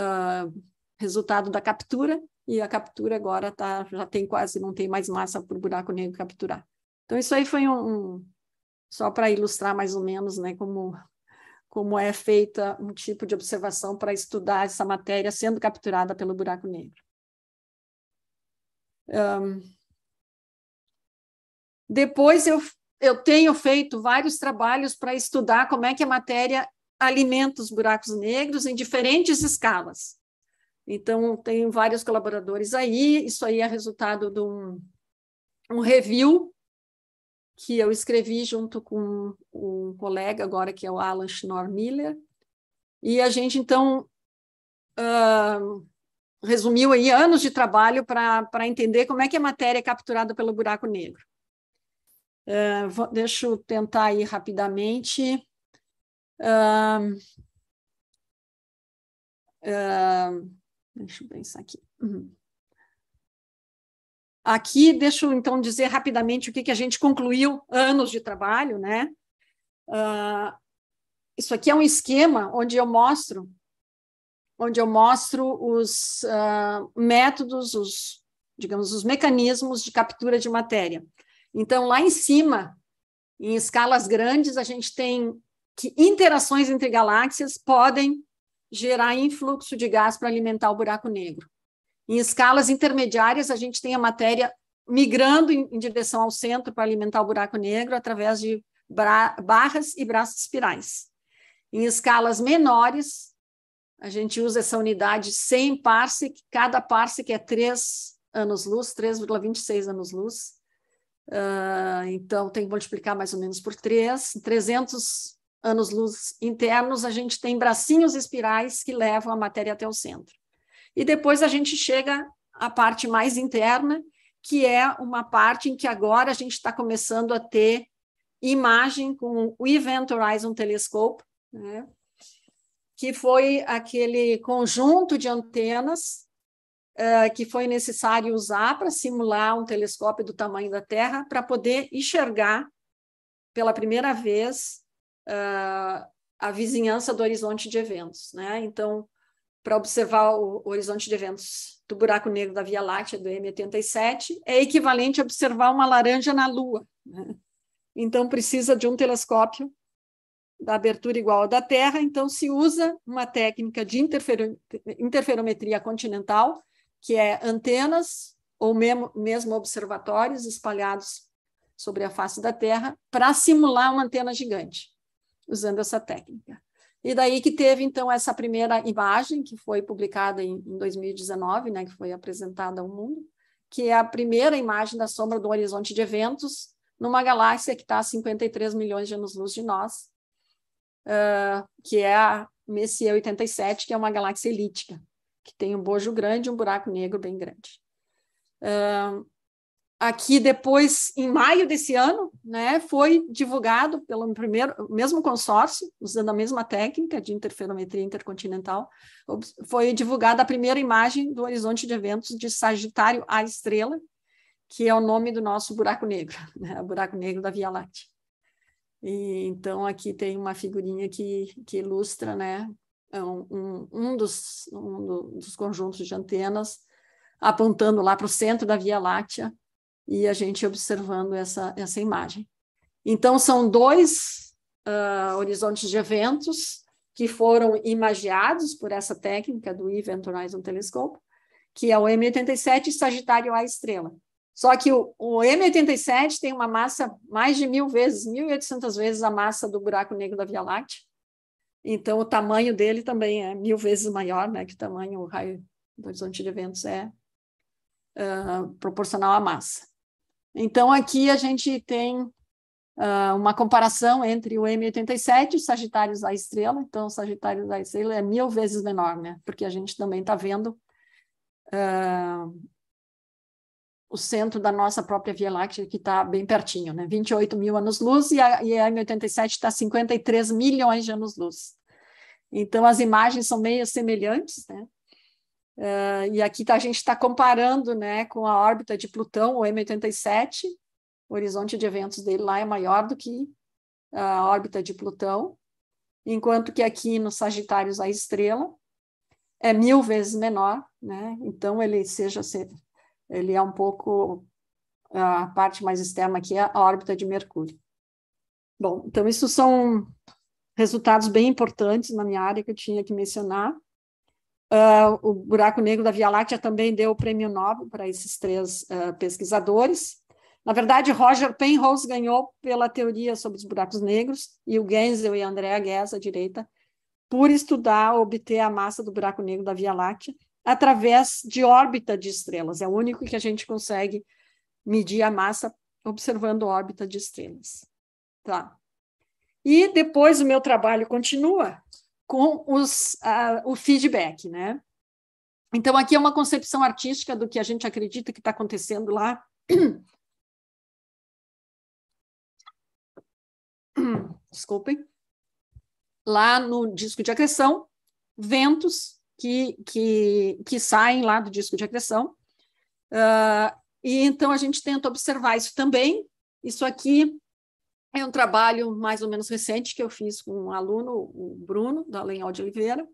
uh, resultado da captura e a captura agora tá, já tem quase, não tem mais massa para o buraco negro capturar. Então, isso aí foi um, um só para ilustrar mais ou menos né, como, como é feita um tipo de observação para estudar essa matéria sendo capturada pelo buraco negro. Um, depois eu, eu tenho feito vários trabalhos para estudar como é que a matéria alimenta os buracos negros em diferentes escalas. Então, tem vários colaboradores aí, isso aí é resultado de um, um review que eu escrevi junto com um colega agora, que é o Alan Schnorr Miller, e a gente, então, uh, resumiu aí anos de trabalho para entender como é que a matéria é capturada pelo buraco negro. Uh, vou, deixa eu tentar aí rapidamente Uh, uh, deixa eu pensar aqui. Uhum. Aqui, deixa eu então dizer rapidamente o que, que a gente concluiu anos de trabalho, né? Uh, isso aqui é um esquema onde eu mostro, onde eu mostro os uh, métodos, os, digamos, os mecanismos de captura de matéria. Então, lá em cima, em escalas grandes, a gente tem que interações entre galáxias podem gerar influxo de gás para alimentar o buraco negro. Em escalas intermediárias, a gente tem a matéria migrando em, em direção ao centro para alimentar o buraco negro através de barras e braços espirais. Em escalas menores, a gente usa essa unidade 100 parsec, cada parsec é 3 anos-luz, 3,26 anos-luz. Uh, então, tem que multiplicar mais ou menos por 3, 300 anos-luz internos, a gente tem bracinhos espirais que levam a matéria até o centro. E depois a gente chega à parte mais interna, que é uma parte em que agora a gente está começando a ter imagem com o Event Horizon Telescope, né? que foi aquele conjunto de antenas uh, que foi necessário usar para simular um telescópio do tamanho da Terra para poder enxergar pela primeira vez uh, a vizinhança do horizonte de eventos. Né? Então, para observar o horizonte de eventos do buraco negro da Via Láctea, do M87, é equivalente a observar uma laranja na Lua. Né? Então, precisa de um telescópio da abertura igual à da Terra, então se usa uma técnica de interferometria continental, que é antenas ou mesmo observatórios espalhados sobre a face da Terra, para simular uma antena gigante usando essa técnica. E daí que teve, então, essa primeira imagem, que foi publicada em, em 2019, né, que foi apresentada ao mundo, que é a primeira imagem da sombra do horizonte de eventos numa galáxia que está a 53 milhões de anos-luz de nós, uh, que é a Messier 87, que é uma galáxia elíptica, que tem um bojo grande e um buraco negro bem grande. Uh, aqui depois, em maio desse ano, né, foi divulgado pelo primeiro, mesmo consórcio, usando a mesma técnica de interferometria intercontinental, foi divulgada a primeira imagem do horizonte de eventos de Sagitário A Estrela, que é o nome do nosso buraco negro, né, o buraco negro da Via Láctea. E, então, aqui tem uma figurinha que, que ilustra né, um, um, dos, um dos conjuntos de antenas apontando lá para o centro da Via Láctea, e a gente observando essa, essa imagem. Então, são dois uh, horizontes de eventos que foram imagiados por essa técnica do Event Horizon Telescope, que é o M87 e Sagitário A estrela. Só que o, o M87 tem uma massa mais de mil vezes, 1.800 vezes a massa do buraco negro da Via Láctea. Então, o tamanho dele também é mil vezes maior, né? Que o tamanho, o raio do horizonte de eventos é uh, proporcional à massa. Então, aqui a gente tem uh, uma comparação entre o M87 e o Sagitário da Estrela. Então, o Sagitário da Estrela é mil vezes menor, né? Porque a gente também está vendo uh, o centro da nossa própria Via Láctea, que está bem pertinho, né? 28 mil anos-luz e a, e a M87 está 53 milhões de anos-luz. Então, as imagens são meio semelhantes, né? Uh, e aqui tá, a gente está comparando né, com a órbita de Plutão, o M87, o horizonte de eventos dele lá é maior do que a órbita de Plutão, enquanto que aqui no Sagitários a estrela é mil vezes menor, né? então ele seja ele é um pouco a parte mais externa aqui é a órbita de Mercúrio. Bom, então isso são resultados bem importantes na minha área que eu tinha que mencionar. Uh, o buraco negro da Via Láctea também deu o prêmio Nobel para esses três uh, pesquisadores. Na verdade, Roger Penrose ganhou pela teoria sobre os buracos negros e o Genzel e Andrea Ghez, à direita, por estudar obter a massa do buraco negro da Via Láctea através de órbita de estrelas. É o único que a gente consegue medir a massa observando órbita de estrelas. Tá. E depois o meu trabalho continua com os, uh, o feedback, né? Então, aqui é uma concepção artística do que a gente acredita que está acontecendo lá. Desculpem. Lá no disco de acreção, ventos que, que, que saem lá do disco de acreção. Uh, ah, e então a gente tenta observar isso também. Isso aqui é um trabalho mais ou menos recente que eu fiz com um aluno, o Bruno, da Lenhol de Oliveira,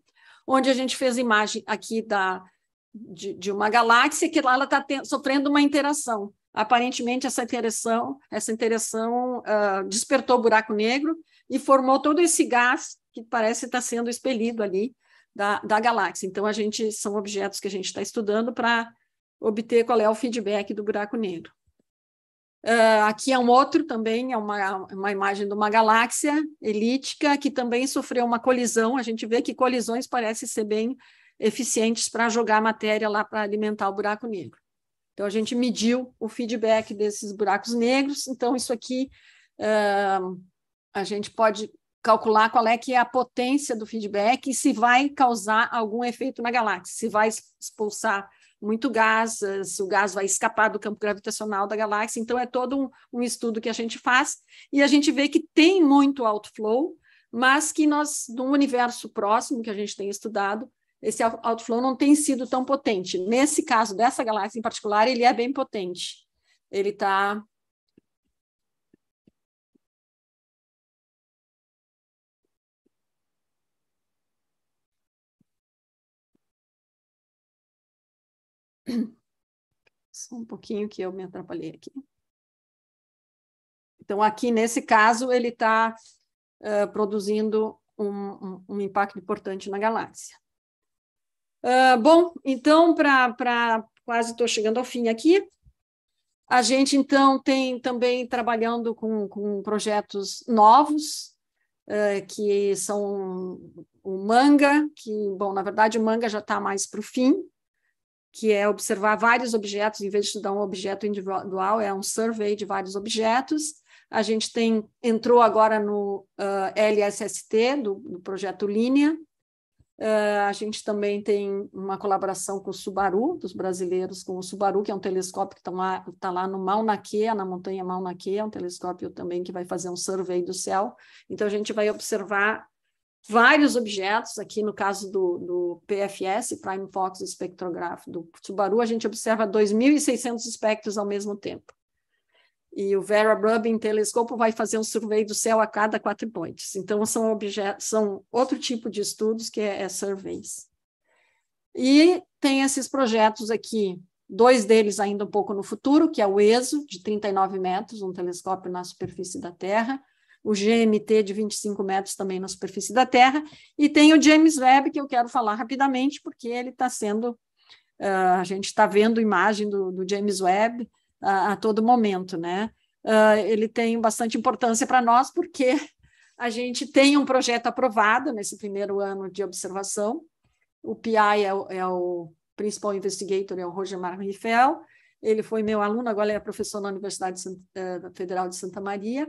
onde a gente fez imagem aqui da, de, de uma galáxia que lá ela está sofrendo uma interação. Aparentemente, essa interação, essa interação uh, despertou o buraco negro e formou todo esse gás que parece estar tá sendo expelido ali da, da galáxia. Então, a gente são objetos que a gente está estudando para obter qual é o feedback do buraco negro. Uh, aqui é um outro também, é uma, uma imagem de uma galáxia elítica que também sofreu uma colisão. A gente vê que colisões parecem ser bem eficientes para jogar matéria lá para alimentar o buraco negro. Então, a gente mediu o feedback desses buracos negros. Então, isso aqui uh, a gente pode calcular qual é que é a potência do feedback e se vai causar algum efeito na galáxia, se vai expulsar muito gás, se o gás vai escapar do campo gravitacional da galáxia. Então, é todo um, um estudo que a gente faz e a gente vê que tem muito outflow, mas que nós, no universo próximo que a gente tem estudado, esse outflow não tem sido tão potente. Nesse caso dessa galáxia em particular, ele é bem potente. Ele está Só um pouquinho que eu me atrapalhei aqui. Então, aqui nesse caso, ele está uh, produzindo um, um, um, impacto importante na galáxia. Uh, bom, então, para quase estou chegando ao fim aqui. A gente, então, tem também trabalhando com, com projetos novos, uh, que são o Manga, que, bom, na verdade, o Manga já está mais para o fim, que é observar vários objetos, em vez de estudar um objeto individual, é um survey de vários objetos. A gente tem entrou agora no uh, ah, LSST, do, do projeto Línea. Uh, ah, a gente também tem uma colaboração com o Subaru, dos brasileiros, com o Subaru, que é um telescópio que está lá, tá lá no Mauna Kea, na montanha Mauna Kea, é um telescópio também que vai fazer um survey do céu. Então, a gente vai observar vários objetos, aqui no caso do, do PFS, Prime Fox Espectrográfico do Subaru, a gente observa 2.600 espectros ao mesmo tempo. E o Vera Rubin telescopo vai fazer um survey do céu a cada quatro pontos Então, são, objetos, são outro tipo de estudos que é, é surveys. E tem esses projetos aqui, dois deles ainda um pouco no futuro, que é o ESO, de 39 metros, um telescópio na superfície da Terra, o GMT de 25 metros também na superfície da Terra, e tem o James Webb, que eu quero falar rapidamente, porque ele está sendo, uh, a gente está vendo imagem do, do James Webb a todo momento, né? Uh, ele tem bastante importância para nós, porque a gente tem um projeto aprovado nesse primeiro ano de observação, o PI é o, é o principal investigator, é o Roger Marrifel, ele foi meu aluno, agora ele é professor na Universidade eh, Federal de Santa Maria,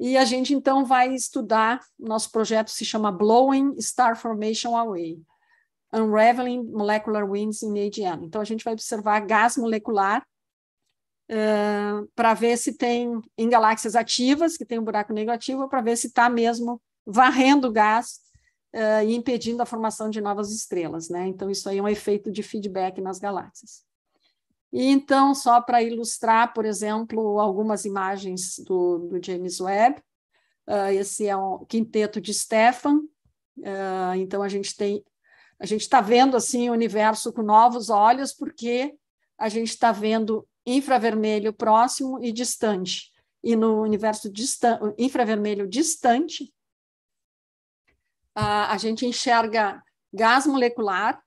e a gente então vai estudar, nosso projeto se chama Blowing Star Formation Away. Unraveling Molecular Winds in AGN. Então, a gente vai observar gás molecular uh, para ver se tem em galáxias ativas, que tem um buraco negativo, para ver se está mesmo varrendo gás uh, e impedindo a formação de novas estrelas. Né? Então, isso aí é um efeito de feedback nas galáxias. E então, só para ilustrar, por exemplo, algumas imagens do, do James Webb, uh, esse é o um quinteto de Stefan, uh, então a gente tem, a gente está vendo assim o universo com novos olhos, porque a gente está vendo infravermelho próximo e distante. E no universo distan infravermelho distante, ah, a gente enxerga gás molecular,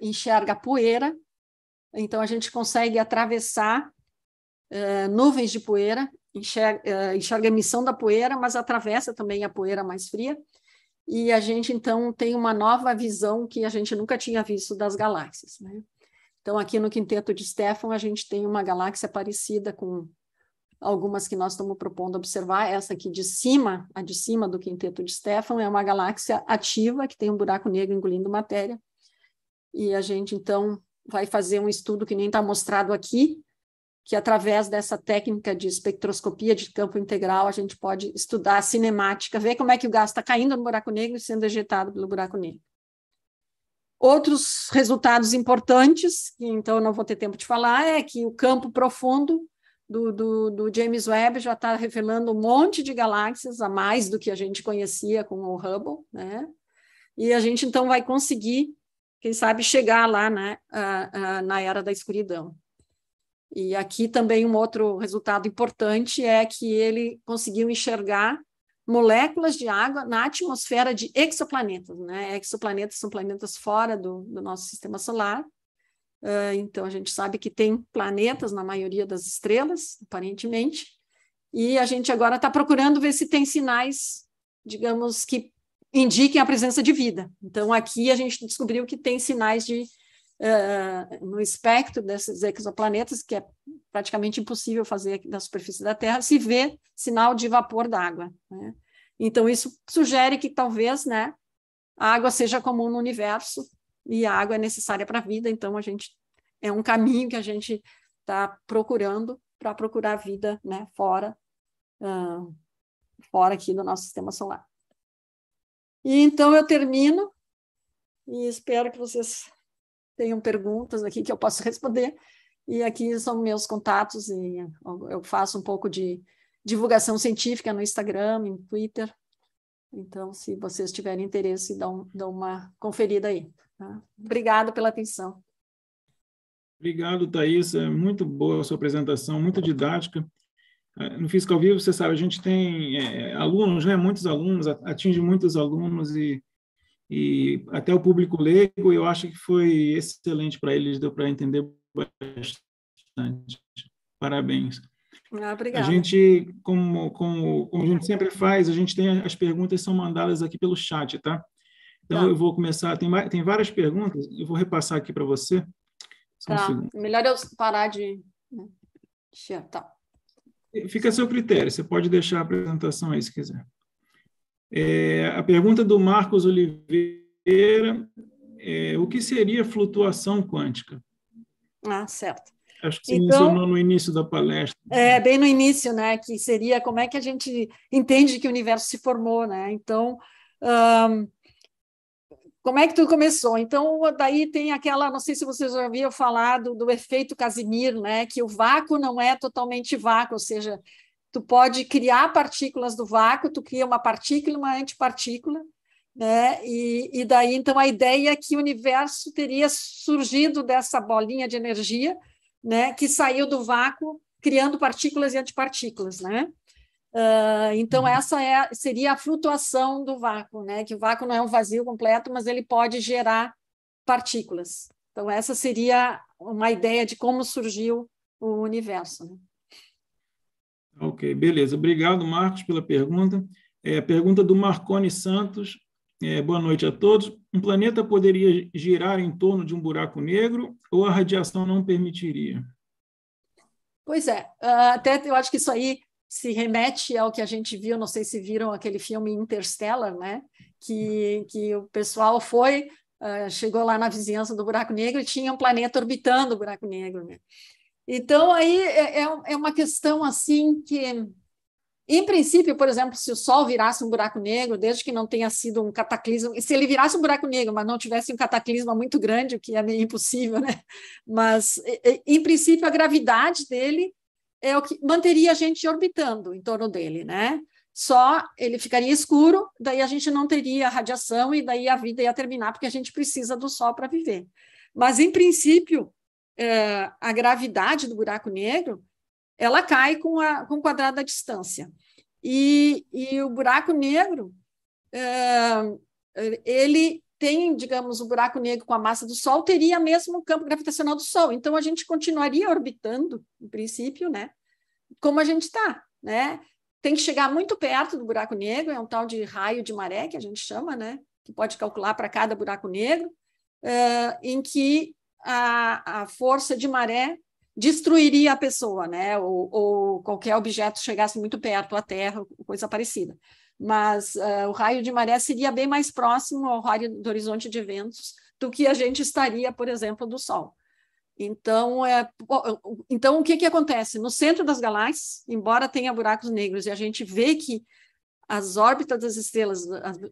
enxerga poeira, então, a gente consegue atravessar eh, nuvens de poeira, enxerga, eh, enxerga a emissão da poeira, mas atravessa também a poeira mais fria. E a gente, então, tem uma nova visão que a gente nunca tinha visto das galáxias. Né? Então, aqui no Quinteto de Stefan, a gente tem uma galáxia parecida com algumas que nós estamos propondo observar. Essa aqui de cima, a de cima do Quinteto de Stefan, é uma galáxia ativa que tem um buraco negro engolindo matéria. E a gente, então, vai fazer um estudo que nem está mostrado aqui, que através dessa técnica de espectroscopia de campo integral a gente pode estudar a cinemática, ver como é que o gás está caindo no buraco negro e sendo ejetado pelo buraco negro. Outros resultados importantes, que então não vou ter tempo de falar, é que o campo profundo do, do, do James Webb já está revelando um monte de galáxias a mais do que a gente conhecia com o Hubble, né? E a gente então vai conseguir quem sabe chegar lá né, uh, uh, na era da escuridão. E aqui também um outro resultado importante é que ele conseguiu enxergar moléculas de água na atmosfera de exoplanetas. Né? Exoplanetas são planetas fora do, do nosso sistema solar. Uh, então, a gente sabe que tem planetas na maioria das estrelas, aparentemente. E a gente agora está procurando ver se tem sinais, digamos, que indiquem a presença de vida. Então, aqui a gente descobriu que tem sinais de. Uh, no espectro desses exoplanetas, que é praticamente impossível fazer aqui na superfície da Terra, se vê sinal de vapor d'água. Né? Então, isso sugere que talvez né, a água seja comum no universo e a água é necessária para a vida, então a gente é um caminho que a gente está procurando para procurar vida né, fora, uh, fora aqui do nosso sistema solar. E então eu termino e espero que vocês tenham perguntas aqui que eu possa responder. E aqui são meus contatos e eu faço um pouco de divulgação científica no Instagram, no Twitter. Então, se vocês tiverem interesse, dão, dão uma conferida aí. Tá? Obrigada pela atenção. Obrigado, Thais. É muito boa a sua apresentação, muito didática no físico ao Vivo, você sabe, a gente tem é, alunos, né, muitos alunos, atinge muitos alunos e, e até o público leigo, eu acho que foi excelente para eles, deu para entender bastante. Parabéns. Ah, obrigada. A gente, como, como, como a gente sempre faz, a gente tem as perguntas são mandadas aqui pelo chat, tá? Então tá. eu vou começar, tem, tem várias perguntas, eu vou repassar aqui para você. Só tá. Um Melhor eu parar de. Né, tá. Fica a seu critério, você pode deixar a apresentação aí se quiser. É, a pergunta do Marcos Oliveira é, o que seria flutuação quântica? Ah, certo. Acho que você então, mencionou no início da palestra. É, bem no início, né? Que seria como é que a gente entende que o universo se formou, né? Então, um, como é que tudo começou? Então, daí tem aquela, não sei se vocês já ouviram falar do, do efeito Casimir, né? Que o vácuo não é totalmente vácuo, ou seja, tu pode criar partículas do vácuo, tu cria uma partícula e uma antipartícula, né? E, e daí, então, a ideia é que o universo teria surgido dessa bolinha de energia, né? Que saiu do vácuo, criando partículas e antipartículas, né? Ah, então, uhum. essa é, seria a flutuação do vácuo, né? que o vácuo não é um vazio completo, mas ele pode gerar partículas. Então, essa seria uma ideia de como surgiu o universo. Né? Ok, beleza. Obrigado, Marcos, pela pergunta. É, pergunta do Marcone Santos. É, boa noite a todos. Um planeta poderia girar em torno de um buraco negro ou a radiação não permitiria? Pois é, ah, até eu acho que isso aí se remete ao que a gente viu, não sei se viram aquele filme Interstellar, né? Que, que o pessoal foi, uh, chegou lá na vizinhança do buraco negro e tinha um planeta orbitando o buraco negro, né? Então, aí é, é, é uma questão assim que, em princípio, por exemplo, se o Sol virasse um buraco negro, desde que não tenha sido um cataclismo, se ele virasse um buraco negro, mas não tivesse um cataclismo muito grande, o que é meio impossível, né? Mas, em princípio, a gravidade dele é o que manteria a gente orbitando em torno dele, né? Só ele ficaria escuro, daí a gente não teria radiação e daí a vida ia terminar, porque a gente precisa do Sol para viver. Mas, em princípio, é, a gravidade do buraco negro ela cai com, a, com o quadrado da distância. E, e o buraco negro, é, ele tem, digamos, o buraco negro com a massa do Sol, teria mesmo o campo gravitacional do Sol. Então, a gente continuaria orbitando, em princípio, né? Como a gente está, né? Tem que chegar muito perto do buraco negro, é um tal de raio de maré, que a gente chama, né? Que pode calcular para cada buraco negro, uh, em que a, a força de maré destruiria a pessoa, né? Ou, ou qualquer objeto chegasse muito perto, a Terra, coisa parecida mas uh, o raio de maré seria bem mais próximo ao raio do horizonte de ventos do que a gente estaria, por exemplo, do Sol. Então, é, então o que, que acontece? No centro das galáxias, embora tenha buracos negros, e a gente vê que as órbitas das estrelas,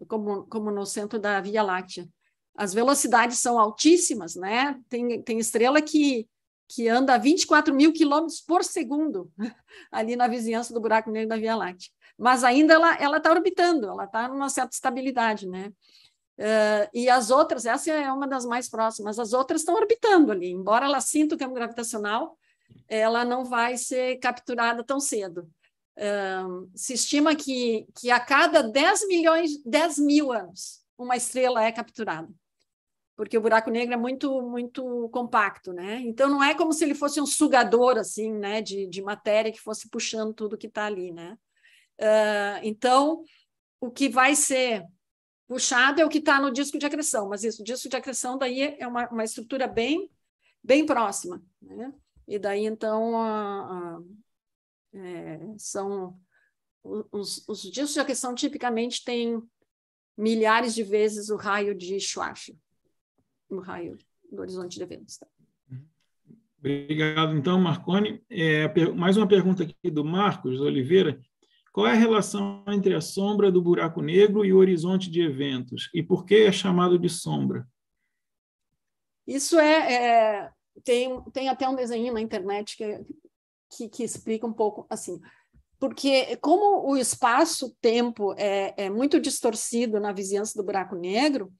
como, como no centro da Via Láctea, as velocidades são altíssimas, né? Tem, tem estrela que, que anda a 24 mil quilômetros por segundo ali na vizinhança do buraco negro da Via Láctea mas ainda ela ela está orbitando, ela está numa certa estabilidade, né? Uh, e as outras, essa é uma das mais próximas, as outras estão orbitando ali, embora ela sinta o campo gravitacional, ela não vai ser capturada tão cedo. Uh, se estima que, que a cada 10 milhões, 10 mil anos, uma estrela é capturada, porque o buraco negro é muito, muito compacto, né? Então não é como se ele fosse um sugador assim, né, de, de matéria que fosse puxando tudo que está ali, né? Ah, então, o que vai ser puxado é o que está no disco de acreção, mas isso, o disco de acreção daí é uma, uma estrutura bem, bem próxima. Né? E daí, então, a, a, é, são os, os discos de acreção tipicamente têm milhares de vezes o raio de Schwarzschild, o raio do horizonte de eventos. Tá? Obrigado, então, Marconi. É, mais uma pergunta aqui do Marcos Oliveira. Qual é a relação entre a sombra do buraco negro e o horizonte de eventos? E por que é chamado de sombra? Isso é. é tem, tem até um desenho na internet que, que, que explica um pouco assim porque como o espaço-tempo é, é, muito distorcido na vizinhança do buraco negro,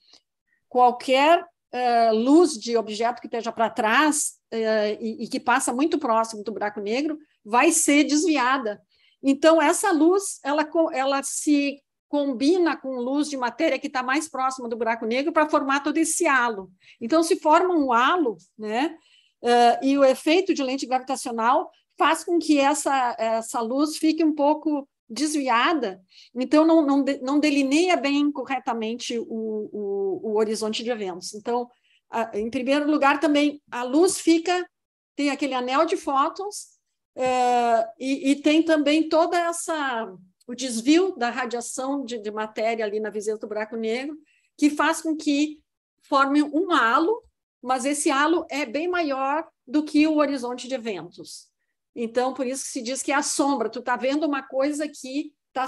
qualquer uh, luz de objeto que esteja para trás uh, e, e, que passa muito próximo do buraco negro vai ser desviada então, essa luz ela, ela se combina com luz de matéria que está mais próxima do buraco negro para formar todo esse halo. Então, se forma um halo, né? Uh, e o efeito de lente gravitacional faz com que essa, essa luz fique um pouco desviada, então não, não, não delineia bem corretamente o, o, o horizonte de eventos. Então, a, em primeiro lugar, também a luz fica, tem aquele anel de fótons, Uh, e, e, tem também toda essa o desvio da radiação de, de matéria ali na vizinhança do buraco negro, que faz com que forme um halo, mas esse halo é bem maior do que o horizonte de eventos. Então, por isso que se diz que é a sombra. Tu está vendo uma coisa que está...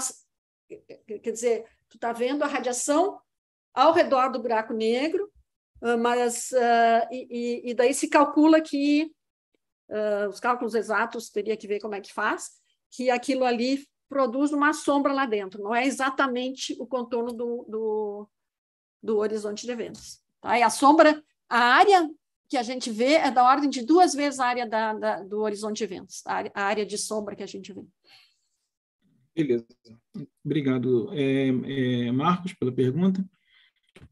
Quer dizer, tu está vendo a radiação ao redor do buraco negro, ah, mas... Uh, e, e, daí se calcula que uh, os cálculos exatos teria que ver como é que faz, que aquilo ali produz uma sombra lá dentro, não é exatamente o contorno do, do, do horizonte de eventos. Tá? E a sombra, a área que a gente vê é da ordem de duas vezes a área da, da, do horizonte de eventos, a área, a área de sombra que a gente vê. Beleza. Obrigado, é, é, Marcos, pela pergunta.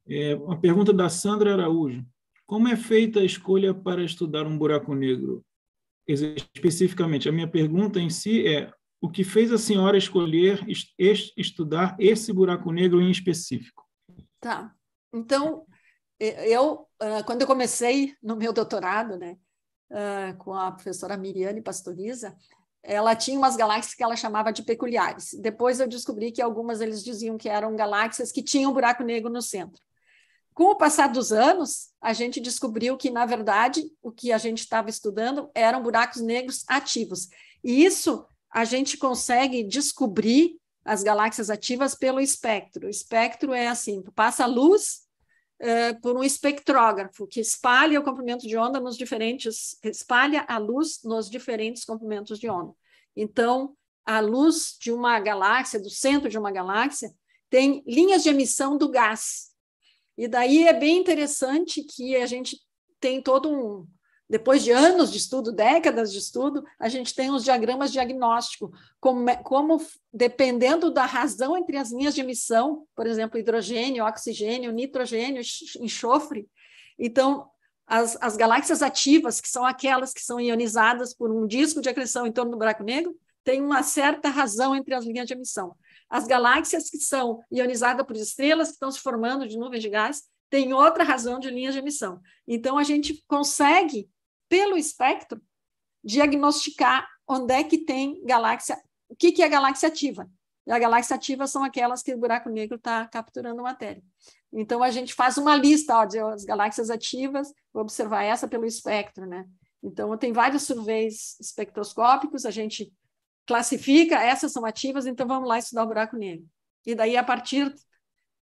É, a pergunta da Sandra Araújo. Como é feita a escolha para estudar um buraco negro? especificamente, a minha pergunta em si é: o que fez a senhora escolher est estudar esse buraco negro em específico? Tá. Então, eu, ah, quando eu comecei no meu doutorado, né, ah, com a professora Miriane Pastoriza, ela tinha umas galáxias que ela chamava de peculiares. Depois eu descobri que algumas eles diziam que eram galáxias que tinham um buraco negro no centro. Com o passar dos anos, a gente descobriu que, na verdade, o que a gente estava estudando eram buracos negros ativos. E isso a gente consegue descobrir as galáxias ativas pelo espectro. O espectro é assim: tu passa a luz uh, por um espectrógrafo que espalha o comprimento de onda nos diferentes, espalha a luz nos diferentes comprimentos de onda. Então, a luz de uma galáxia, do centro de uma galáxia, tem linhas de emissão do gás. E daí é bem interessante que a gente tem todo um. Depois de anos de estudo, décadas de estudo, a gente tem os diagramas diagnóstico, como, como dependendo da razão entre as linhas de emissão, por exemplo, hidrogênio, oxigênio, nitrogênio, enxofre. Então, as, as galáxias ativas, que são aquelas que são ionizadas por um disco de acreção em torno do buraco negro, tem uma certa razão entre as linhas de emissão. As galáxias que são ionizadas por estrelas que estão se formando de nuvens de gás têm outra razão de linhas de emissão. Então, a gente consegue, pelo espectro, diagnosticar onde é que tem galáxia, o que, que é galáxia ativa. E a galáxia ativa são aquelas que o buraco negro está capturando matéria. Então, a gente faz uma lista ó, de as galáxias ativas, vou observar essa pelo espectro, né? Então, tem vários surveys espectroscópicos, a gente classifica, essas são ativas, então vamos lá estudar o buraco negro. E daí, a partir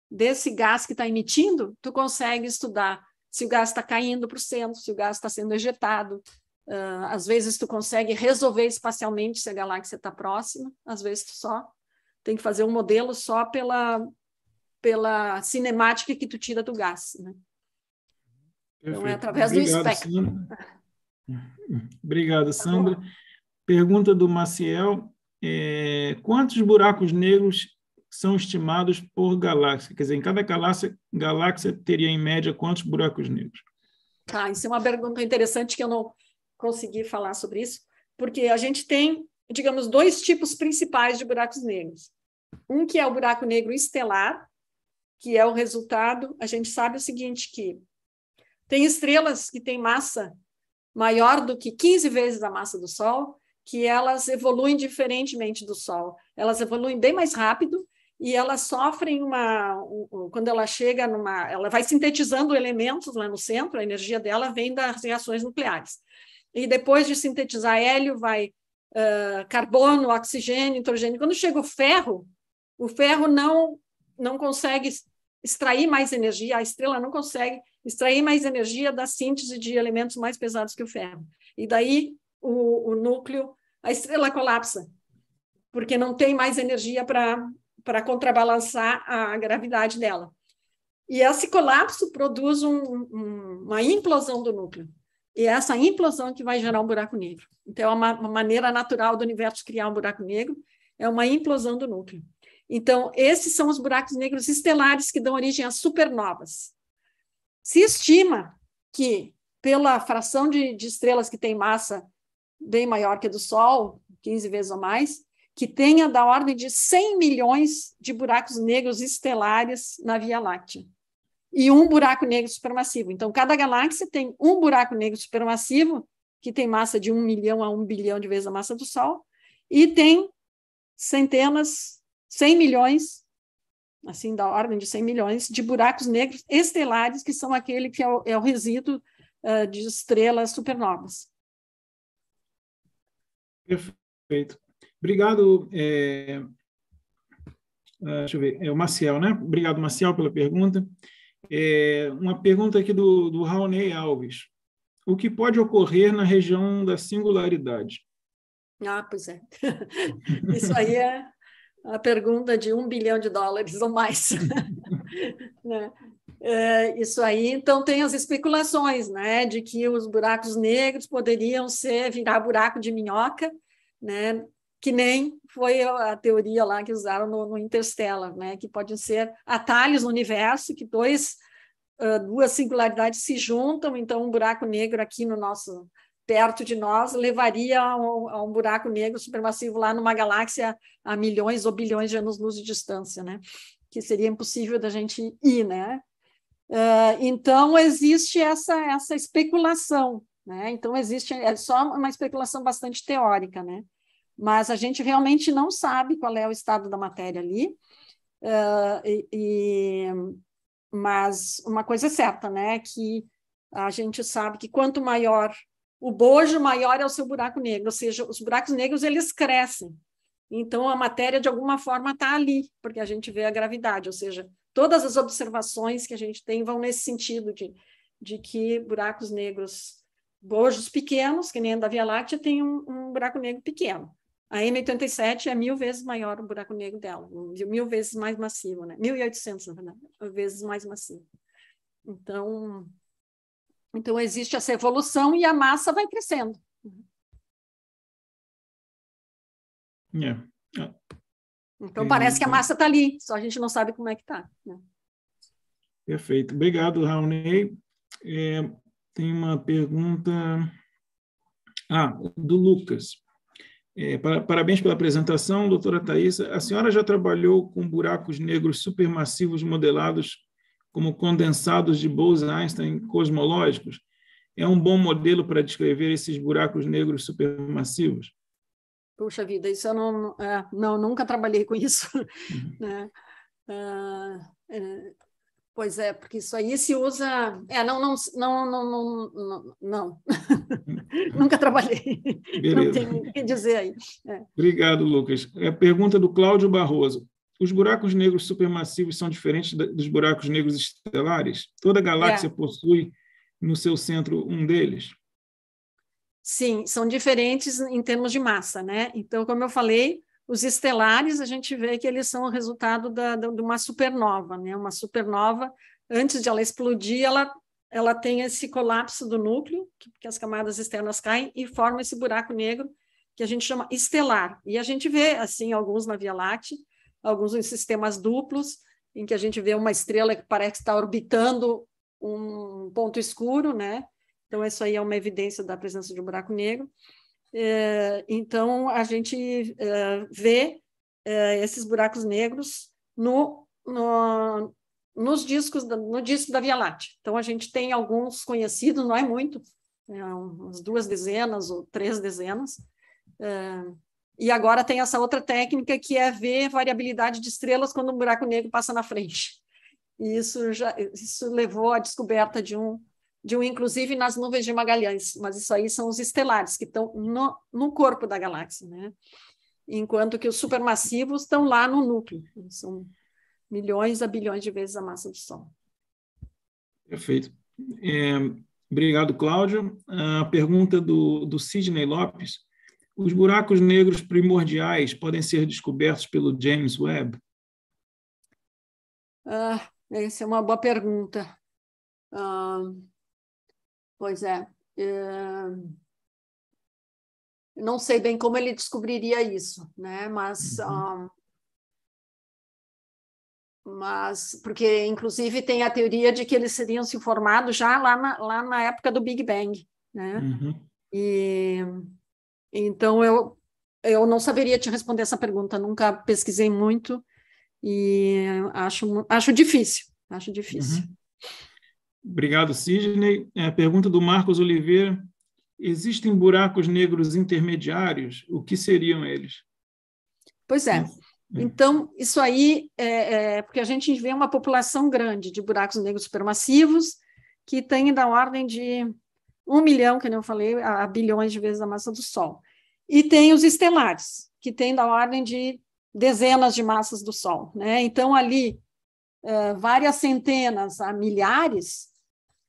desse gás que está emitindo, tu consegue estudar se o gás está caindo para o centro, se o gás está sendo ejetado. Uh, às vezes tu consegue resolver espacialmente se a galáxia está próxima, às vezes tu só tem que fazer um modelo só pela, pela cinemática que tu tira do gás. Né? Então é através Obrigado, do espectro. Sandra. Obrigado, Sandra. Tá Pergunta do Maciel: é, quantos buracos negros são estimados por galáxia? Quer dizer, em cada galáxia, galáxia teria em média quantos buracos negros? Ah, isso é uma pergunta interessante que eu não consegui falar sobre isso, porque a gente tem, digamos, dois tipos principais de buracos negros. Um que é o buraco negro estelar, que é o resultado, a gente sabe o seguinte que tem estrelas que têm massa maior do que 15 vezes a massa do Sol, que elas evoluem diferentemente do Sol. Elas evoluem bem mais rápido e elas sofrem uma. Quando ela chega numa. Ela vai sintetizando elementos lá no centro, a energia dela vem das reações nucleares. E depois de sintetizar hélio, vai uh, carbono, oxigênio, nitrogênio. Quando chega o ferro, o ferro não, não consegue extrair mais energia, a estrela não consegue extrair mais energia da síntese de elementos mais pesados que o ferro. E daí o, o núcleo, a estrela colapsa, porque não tem mais energia para contrabalançar a gravidade dela. E esse colapso produz um, um, uma implosão do núcleo. E é essa implosão que vai gerar um buraco negro. Então, é uma, uma maneira natural do universo criar um buraco negro, é uma implosão do núcleo. Então, esses são os buracos negros estelares que dão origem às supernovas. Se estima que, pela fração de, de estrelas que têm massa bem maior que a do Sol, 15 vezes ou mais, que tenha da ordem de 100 milhões de buracos negros estelares na Via Láctea. E um buraco negro supermassivo. Então, cada galáxia tem um buraco negro supermassivo, que tem massa de 1 milhão a 1 bilhão de vezes a massa do Sol, e tem centenas, 100 milhões, assim, da ordem de 100 milhões, de buracos negros estelares, que são aquele que é o, é o resíduo uh, de estrelas supernovas. Perfeito. Obrigado, é... Ah, deixa eu ver, é o Maciel, né? Obrigado, Maciel, pela pergunta. É, uma pergunta aqui do, do Raonei Alves. O que pode ocorrer na região da singularidade? Ah, pois é. Isso aí é a pergunta de um bilhão de dólares ou mais. né? É, isso aí. Então, tem as especulações, né, de que os buracos negros poderiam ser virar buraco de minhoca, né, que nem foi a teoria lá que usaram no, no Interstellar, né, que podem ser atalhos no universo, que dois, uh, duas singularidades se juntam, então um buraco negro aqui no nosso perto de nós levaria a um, a um buraco negro supermassivo lá numa galáxia a milhões ou bilhões de anos-luz de distância, né, que seria impossível da gente ir, né, ah, então, existe essa, essa especulação, né? Então, existe, é só uma especulação bastante teórica, né? Mas a gente realmente não sabe qual é o estado da matéria ali, uh, e, e, mas uma coisa é certa, né? Que a gente sabe que quanto maior o bojo, maior é o seu buraco negro, ou seja, os buracos negros, eles crescem. Então, a matéria, de alguma forma, está ali, porque a gente vê a gravidade, ou seja, todas as observações que a gente tem vão nesse sentido de, de que buracos negros, bojos pequenos, que nem a da Via Láctea, tem um, um buraco negro pequeno. A M87 é mil vezes maior o buraco negro dela, mil vezes mais massivo, né? 1.800, na verdade, vezes mais massivo. Então, então, existe essa evolução e a massa vai crescendo. Yeah. É. Então, parece que a massa está ali, só a gente não sabe como é que está. Né? Perfeito. Obrigado, Raoni. É, tem uma pergunta ah, do Lucas. É, parabéns pela apresentação, doutora Thaisa. A senhora já trabalhou com buracos negros supermassivos modelados como condensados de Bose-Einstein cosmológicos? É um bom modelo para descrever esses buracos negros supermassivos? Puxa vida, isso eu não, é, não nunca trabalhei com isso, uhum. né? Ah, é, pois é, porque isso aí se usa, é, não, não, não, não, não, não. nunca trabalhei, Beleza. não tenho o que dizer aí. É. Obrigado, Lucas. É a pergunta do Cláudio Barroso. Os buracos negros supermassivos são diferentes dos buracos negros estelares? Toda galáxia é. possui no seu centro um deles? Sim, são diferentes em termos de massa, né? Então, como eu falei, os estelares a gente vê que eles são o resultado da, da, de uma supernova, né? Uma supernova, antes de ela explodir, ela, ela tem esse colapso do núcleo, que, que as camadas externas caem e forma esse buraco negro que a gente chama estelar. E a gente vê, assim, alguns na Via Láctea, alguns em sistemas duplos, em que a gente vê uma estrela que parece estar tá orbitando um ponto escuro, né? Então, isso aí é uma evidência da presença de um buraco negro. É, então, a gente é, vê é, esses buracos negros no, no, nos discos, da, no disco da Via Láctea. Então, a gente tem alguns conhecidos, não é muito, é, umas duas dezenas ou três dezenas. É, e agora tem essa outra técnica que é ver variabilidade de estrelas quando um buraco negro passa na frente. E isso, já, isso levou à descoberta de um de um, inclusive, nas nuvens de Magalhães, mas isso aí são os estelares, que estão no, no corpo da galáxia, né? enquanto que os supermassivos estão lá no núcleo, são milhões a bilhões de vezes a massa do Sol. Perfeito. É, obrigado, Cláudio. A pergunta do, do Sidney Lopes. Os buracos negros primordiais podem ser descobertos pelo James Webb? Ah, essa é uma boa pergunta. Ah, Pois é. é não sei bem como ele descobriria isso, né? Mas. Uhum. Um, ah, mas porque inclusive tem a teoria de que eles seriam se formado já lá na, lá na época do Big Bang, né? Uhum. E então eu eu não saberia te responder essa pergunta, nunca pesquisei muito e acho acho difícil, acho difícil. Uhum. Obrigado, Sidney. É, pergunta do Marcos Oliveira. Existem buracos negros intermediários? O que seriam eles? Pois é. é. Então, isso aí é, é, porque a gente vê uma população grande de buracos negros supermassivos, que tem da ordem de um milhão, que eu falei, a, bilhões de vezes a massa do Sol. E tem os estelares, que tem da ordem de dezenas de massas do Sol. Né? Então, ali, é, várias centenas a milhares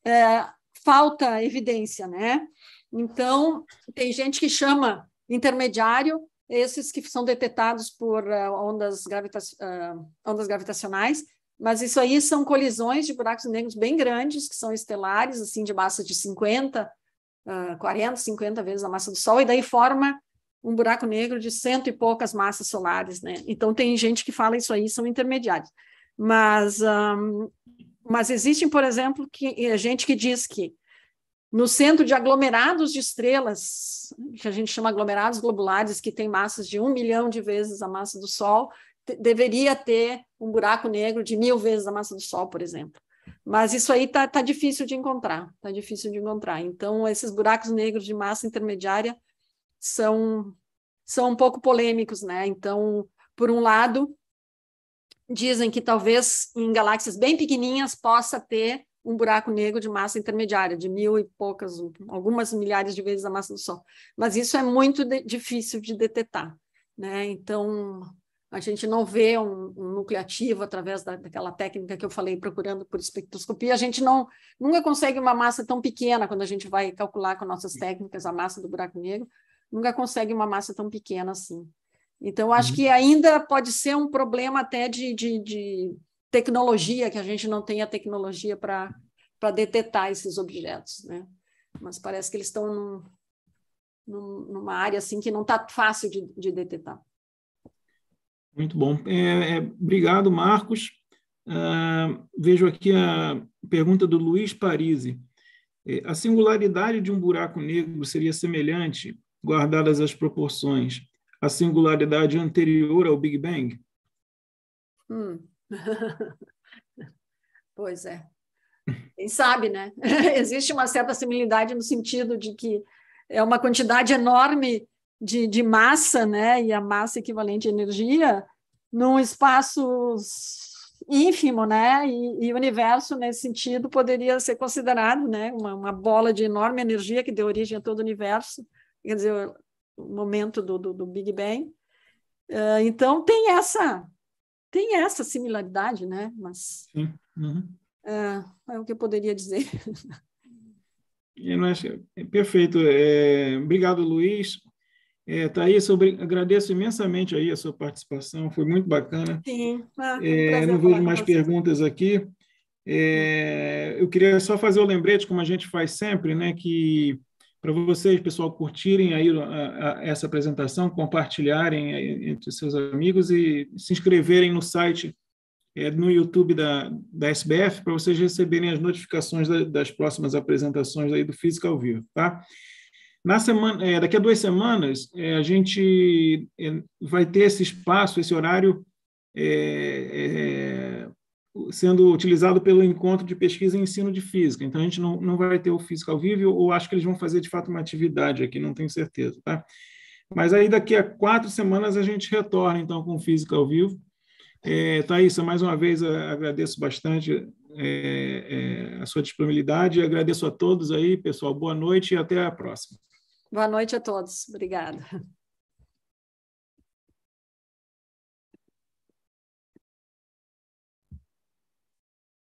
é, falta evidência, né? Então, tem gente que chama intermediário esses que são detectados por uh, ondas, gravita uh, ondas gravitacionais, mas isso aí são colisões de buracos negros bem grandes, que são estelares, assim, de massa de 50, uh, 40, 50 vezes a massa do Sol, e daí forma um buraco negro de cento e poucas massas solares, né? Então, tem gente que fala isso aí, são intermediários. Mas um, mas existem, por exemplo, que, gente que diz que no centro de aglomerados de estrelas, que a gente chama aglomerados globulares, que tem massas de um milhão de vezes a massa do Sol, deveria ter um buraco negro de mil vezes a massa do Sol, por exemplo. Mas isso aí tá, tá difícil de encontrar, tá difícil de encontrar. Então, esses buracos negros de massa intermediária são, são um pouco polêmicos, né? Então, por um lado, dizem que talvez em galáxias bem pequenininhas possa ter um buraco negro de massa intermediária, de mil e poucas, algumas milhares de vezes a massa do Sol. Mas isso é muito de, difícil de detectar. Né? Então, a gente não vê um, um núcleo ativo através da, daquela técnica que eu falei, procurando por espectroscopia. A gente não nunca consegue uma massa tão pequena quando a gente vai calcular com nossas técnicas a massa do buraco negro. Nunca consegue uma massa tão pequena assim. Então, acho uhum. que ainda pode ser um problema até de, de, de tecnologia, que a gente não tem a tecnologia para detectar esses objetos, né? Mas parece que eles estão num, num, numa área assim que não está fácil de, de detectar. Muito bom. É, é, obrigado, Marcos. Uh, vejo aqui a pergunta do Luiz Parisi. É, a singularidade de um buraco negro seria semelhante, guardadas as proporções, a singularidade anterior ao Big Bang? Hum. pois é. Quem sabe, né? Existe uma certa similaridade no sentido de que é uma quantidade enorme de, de massa, né? E a massa equivalente à energia num espaço ínfimo, né? E, e, o universo, nesse sentido, poderia ser considerado, né? Uma, uma bola de enorme energia que deu origem a todo o universo. Quer dizer, momento do, do, do Big Bang. Uh, então tem essa tem essa similaridade, né? Mas Sim. Uhum. Uh, é o que eu poderia dizer. É, perfeito. É, obrigado, Luiz. É, Thaís, agradeço imensamente aí a sua participação, foi muito bacana. Sim, ah, é, um não vejo mais perguntas aqui. É, eu queria só fazer o um lembrete, como a gente faz sempre, né, que para vocês, pessoal, curtirem aí a, a, essa apresentação, compartilharem entre seus amigos e se inscreverem no site, é, no YouTube da, da SBF, para vocês receberem as notificações da, das próximas apresentações aí do Física ao Vivo, tá? Na semana, é, daqui a duas semanas, é, a gente é, vai ter esse espaço, esse horário é, é, sendo utilizado pelo encontro de pesquisa e ensino de física. Então, a gente não, não vai ter o físico ao vivo, ou acho que eles vão fazer de fato uma atividade aqui, não tenho certeza. Tá? Mas aí, daqui a quatro semanas, a gente retorna então com o físico ao vivo. É, Thaís, mais uma vez agradeço bastante é, é, a sua disponibilidade, agradeço a todos aí, pessoal. Boa noite e até a próxima. Boa noite a todos. Obrigada.